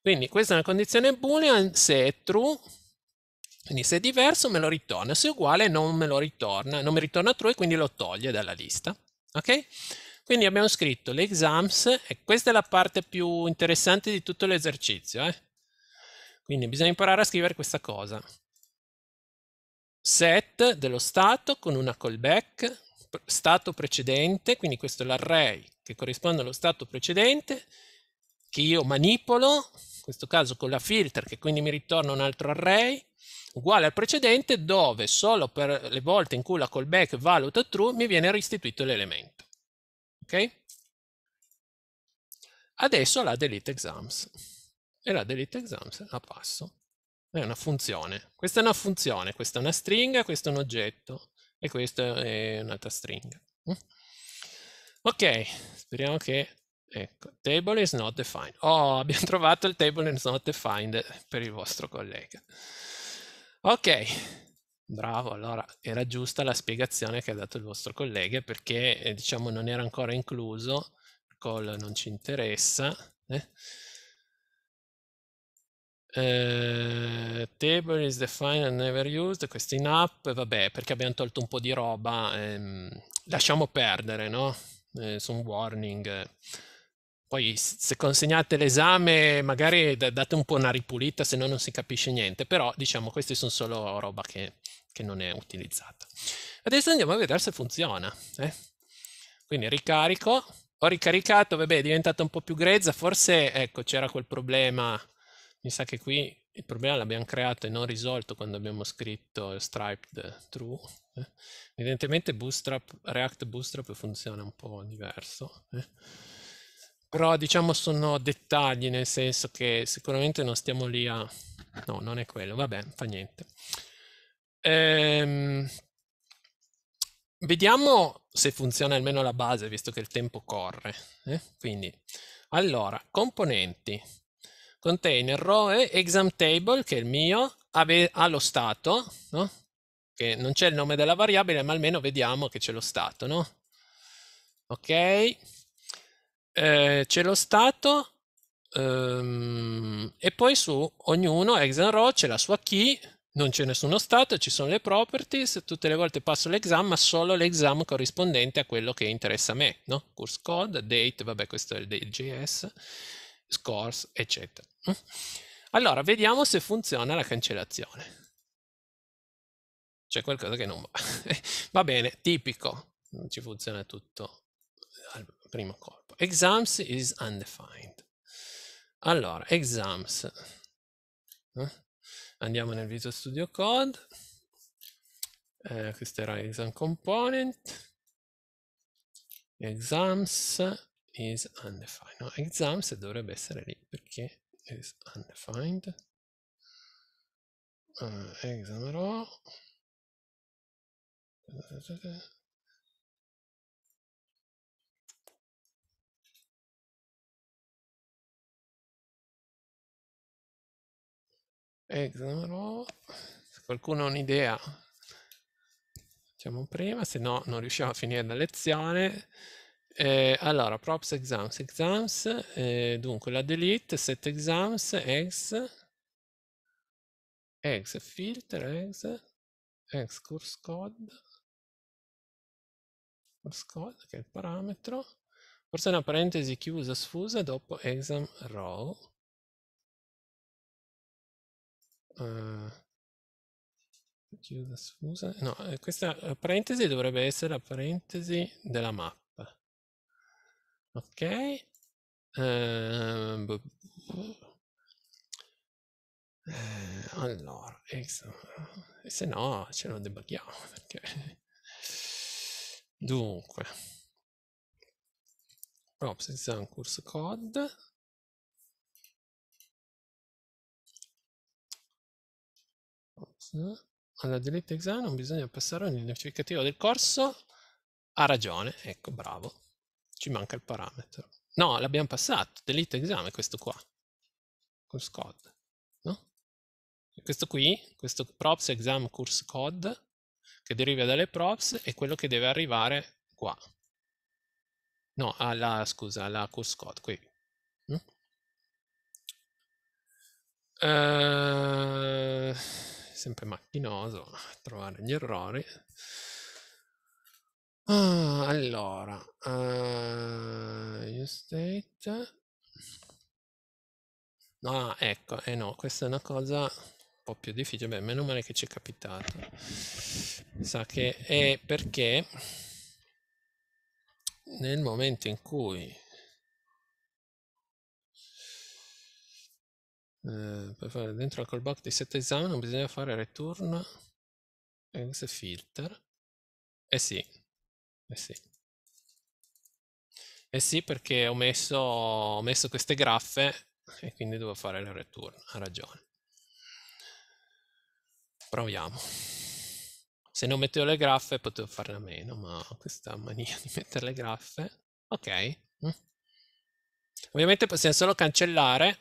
quindi questa è una condizione boolean se è true quindi se è diverso me lo ritorna, se è uguale non me lo ritorna, non mi ritorna true e quindi lo toglie dalla lista. Ok? Quindi abbiamo scritto le exams e questa è la parte più interessante di tutto l'esercizio. Eh? Quindi bisogna imparare a scrivere questa cosa. Set dello stato con una callback, stato precedente, quindi questo è l'array che corrisponde allo stato precedente, che io manipolo, in questo caso con la filter, che quindi mi ritorna un altro array, uguale al precedente, dove solo per le volte in cui la callback valuta true mi viene restituito l'elemento. Ok? Adesso la delete exams e la delete exams la passo. È una funzione. Questa è una funzione, questa è una stringa, questo è un oggetto e questa è un'altra stringa. Mm? Ok, speriamo che... Ecco, table is not defined. Oh, abbiamo trovato il table is not defined per il vostro collega. Ok, Bravo, allora era giusta la spiegazione che ha dato il vostro collega perché eh, diciamo non era ancora incluso col non ci interessa. Eh? Uh, table is defined and never used, questo in app, vabbè, perché abbiamo tolto un po' di roba, ehm, lasciamo perdere, no? Eh, sono warning. Eh. Poi se consegnate l'esame magari date un po' una ripulita, se no non si capisce niente, però diciamo queste sono solo roba che, che non è utilizzata. Adesso andiamo a vedere se funziona. Eh? Quindi ricarico, ho ricaricato, vabbè è diventata un po' più grezza, forse ecco c'era quel problema, mi sa che qui il problema l'abbiamo creato e non risolto quando abbiamo scritto striped true. Eh? Evidentemente Bootstrap, React Bootstrap funziona un po' diverso. Eh? Però diciamo sono dettagli, nel senso che sicuramente non stiamo lì a... No, non è quello, vabbè, fa niente. Ehm... Vediamo se funziona almeno la base, visto che il tempo corre. Eh? Quindi, allora, componenti, container row e exam table, che è il mio, ha lo stato, no? che non c'è il nome della variabile, ma almeno vediamo che c'è lo stato. No? Ok, eh, c'è lo stato ehm, e poi su ognuno, Exam c'è la sua key, non c'è nessuno stato, ci sono le properties, tutte le volte passo l'exam, ma solo l'exam corrispondente a quello che interessa a me, no? Course code, date, vabbè questo è il JS, scores, eccetera. Mm? Allora, vediamo se funziona la cancellazione. C'è qualcosa che non va. va bene, tipico, non ci funziona tutto al primo colpo exams is undefined. Allora, exams. Eh? Andiamo nel Visual Studio Code. Eh, questo era exam component. Exams is undefined. No, exams dovrebbe essere lì perché is undefined. Uh, exam row. ex se qualcuno ha un'idea facciamo prima se no non riusciamo a finire la lezione eh, allora props exams exams eh, dunque la delete set exams ex ex filter ex ex course code course code che è il parametro forse una parentesi chiusa sfusa dopo exam row chiusa eh, scusa no eh, questa eh, parentesi dovrebbe essere la parentesi della mappa ok eh, bu, bu. Eh, allora se no ce lo debughiamo perché dunque props exam curso code alla delete exam non bisogna passare all'identificativo del corso. Ha ragione, ecco, bravo. Ci manca il parametro. No, l'abbiamo passato. Delete exam è questo qua. Course code. No? Questo qui, questo props exam course code, che deriva dalle props, è quello che deve arrivare qua. No, alla, scusa, alla course code, qui. Mm? Uh sempre macchinoso a trovare gli errori. Ah, allora, uh, state. Ah, ecco, eh no, questa è una cosa un po' più difficile. Beh, meno male che ci è capitato. sa che è perché nel momento in cui eh, per fare dentro al callback di set esame non bisogna fare return ex filter eh sì eh sì eh sì perché ho messo, ho messo queste graffe e quindi devo fare il return ha ragione proviamo se non mettevo le graffe potevo farne a meno ma questa mania di mettere le graffe ok mm. ovviamente possiamo solo cancellare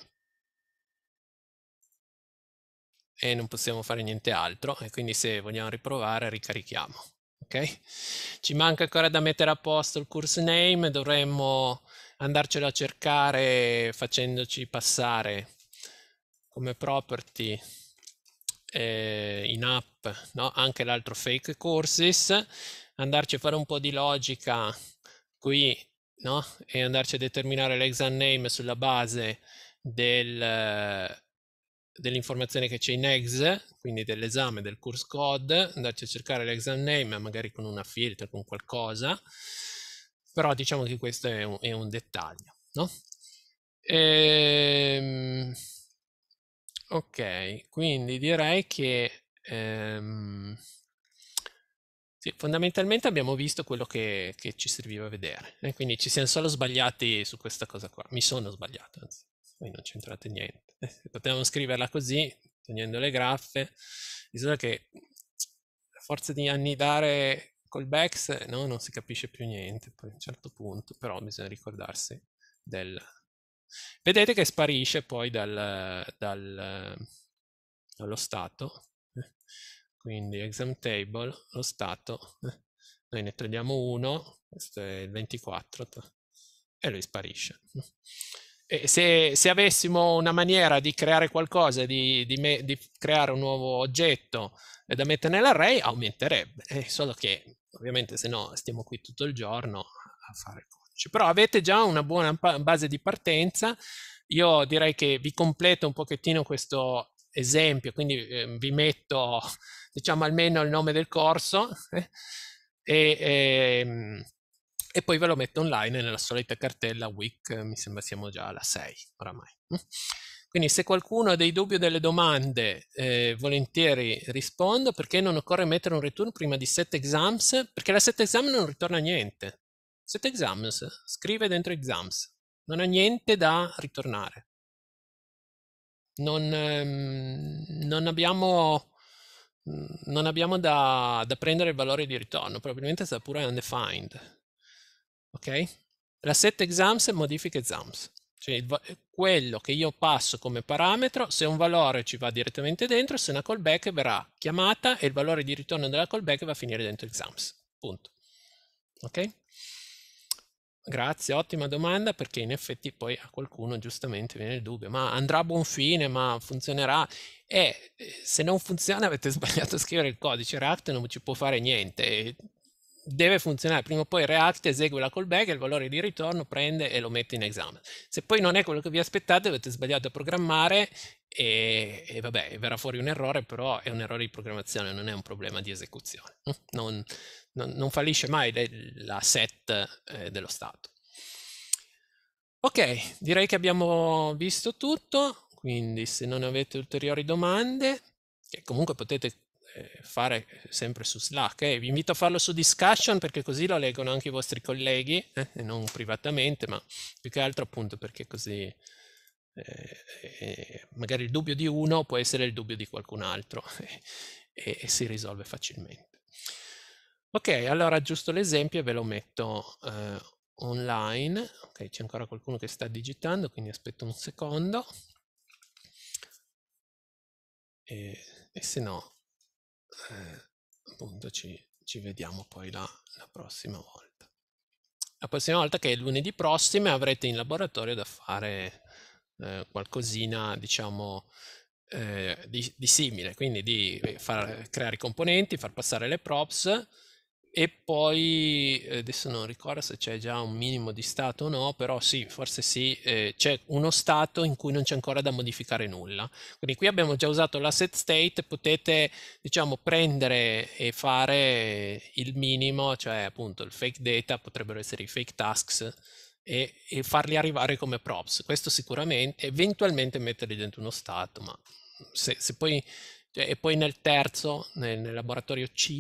e non possiamo fare niente altro e quindi se vogliamo riprovare ricarichiamo. Okay? Ci manca ancora da mettere a posto il course name, dovremmo andarcelo a cercare facendoci passare come property eh, in app no? anche l'altro fake courses, andarci a fare un po' di logica qui no? e andarci a determinare l'exam name sulla base del dell'informazione che c'è in exe, quindi dell'esame del course code, andarci a cercare l'exam name magari con una filter, con qualcosa, però diciamo che questo è un, è un dettaglio. No? Ehm, ok, quindi direi che ehm, sì, fondamentalmente abbiamo visto quello che, che ci serviva a vedere, eh? quindi ci siamo solo sbagliati su questa cosa qua, mi sono sbagliato, anzi, voi non c'entrate niente potevamo scriverla così, togliendo le graffe, bisogna che a forza di annidare callbacks no, non si capisce più niente, poi a un certo punto però bisogna ricordarsi del... Vedete che sparisce poi dal, dal, dallo stato, quindi exam table, lo stato, noi ne togliamo uno, questo è il 24, e lui sparisce. Eh, se, se, avessimo una maniera di creare qualcosa, di, di, me, di, creare un nuovo oggetto eh, da mettere nell'array, aumenterebbe. Eh, solo che ovviamente se no stiamo qui tutto il giorno a fare codice. Però avete già una buona base di partenza. Io direi che vi completo un pochettino questo esempio, quindi eh, vi metto diciamo almeno il nome del corso eh, e, ehm, e poi ve lo metto online nella solita cartella week, mi sembra siamo già alla 6 oramai. Quindi se qualcuno ha dei dubbi o delle domande, eh, volentieri rispondo perché non occorre mettere un return prima di set exams, perché la set exam non ritorna niente. Set exams, scrive dentro exams, non ha niente da ritornare. Non, ehm, non abbiamo, non abbiamo da, da, prendere il valore di ritorno, probabilmente sarà pure undefined ok? set exams modifica exams, cioè quello che io passo come parametro, se un valore ci va direttamente dentro, se una callback verrà chiamata e il valore di ritorno della callback va a finire dentro exams, punto. Ok? Grazie, ottima domanda perché in effetti poi a qualcuno giustamente viene il dubbio, ma andrà a buon fine, ma funzionerà? E eh, se non funziona avete sbagliato a scrivere il codice, React non ci può fare niente, deve funzionare, prima o poi React esegue la callback, e il valore di ritorno prende e lo mette in esame. Se poi non è quello che vi aspettate, avete sbagliato a programmare e, e vabbè, verrà fuori un errore, però è un errore di programmazione, non è un problema di esecuzione. Non, non, non fallisce mai la set eh, dello stato. Ok, direi che abbiamo visto tutto, quindi se non avete ulteriori domande, che comunque potete eh, fare sempre su Slack. Eh, vi invito a farlo su Discussion perché così lo leggono anche i vostri colleghi, eh, e non privatamente, ma più che altro appunto perché così eh, eh magari il dubbio di uno può essere il dubbio di qualcun altro e, e si risolve facilmente. Ok, allora giusto l'esempio e ve lo metto eh, online. Ok, c'è ancora qualcuno che sta digitando, quindi aspetto un secondo. E, e se no eh, appunto ci, ci, vediamo poi la, la prossima volta. La prossima volta che è lunedì prossimo avrete in laboratorio da fare eh, qualcosina diciamo eh, di, di, simile, quindi di eh, far, creare i componenti, far passare le props, e poi eh, adesso non ricordo se c'è già un minimo di stato o no, però sì, forse sì, eh, c'è uno stato in cui non c'è ancora da modificare nulla. Quindi qui abbiamo già usato l'asset state, potete diciamo prendere e fare il minimo, cioè appunto il fake data, potrebbero essere i fake tasks e, e farli arrivare come props. Questo sicuramente, eventualmente metterli dentro uno stato, ma se, se poi... Cioè, e poi nel terzo, nel, nel laboratorio C,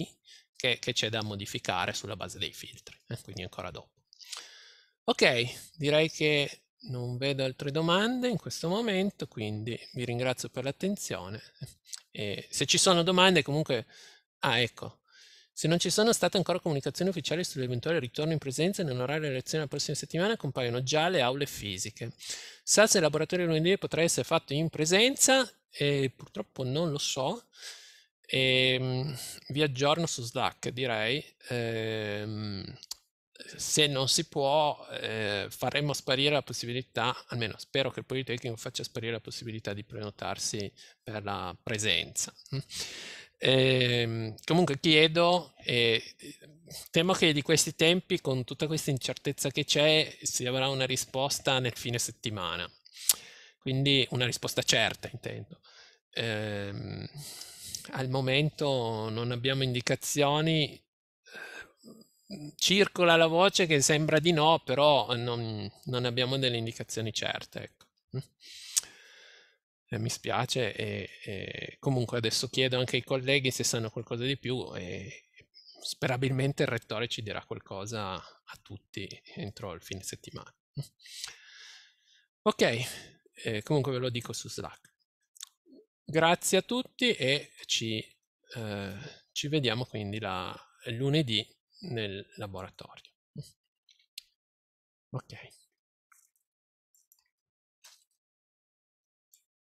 che, che c'è da modificare sulla base dei filtri, eh, quindi ancora dopo. Ok, direi che non vedo altre domande in questo momento, quindi vi ringrazio per l'attenzione. se ci sono domande comunque... Ah, ecco. Se non ci sono state ancora comunicazioni ufficiali sull'eventuale ritorno in presenza nell'orario onorario alle lezioni la prossima settimana, compaiono già le aule fisiche. Sa se il laboratorio lunedì potrà essere fatto in presenza, e purtroppo non lo so. E ehm, vi aggiorno su Slack, direi. Ehm, se non si può, eh, faremo sparire la possibilità, almeno spero che il Politecnico faccia sparire la possibilità di prenotarsi per la presenza. E, ehm, comunque chiedo, eh, temo che di questi tempi, con tutta questa incertezza che c'è, si avrà una risposta nel fine settimana. Quindi una risposta certa, intendo. Ehm, al momento non abbiamo indicazioni. Eh, mm, circola la voce che sembra di no, però non, non abbiamo delle indicazioni certe. Ecco. Eh, mi spiace e, e, comunque adesso chiedo anche ai colleghi se sanno qualcosa di più e sperabilmente il rettore ci dirà qualcosa a tutti entro il fine settimana. Mm. Ok, eh, comunque ve lo dico su Slack. Grazie a tutti e ci, eh, ci vediamo quindi la, lunedì nel laboratorio. Ok.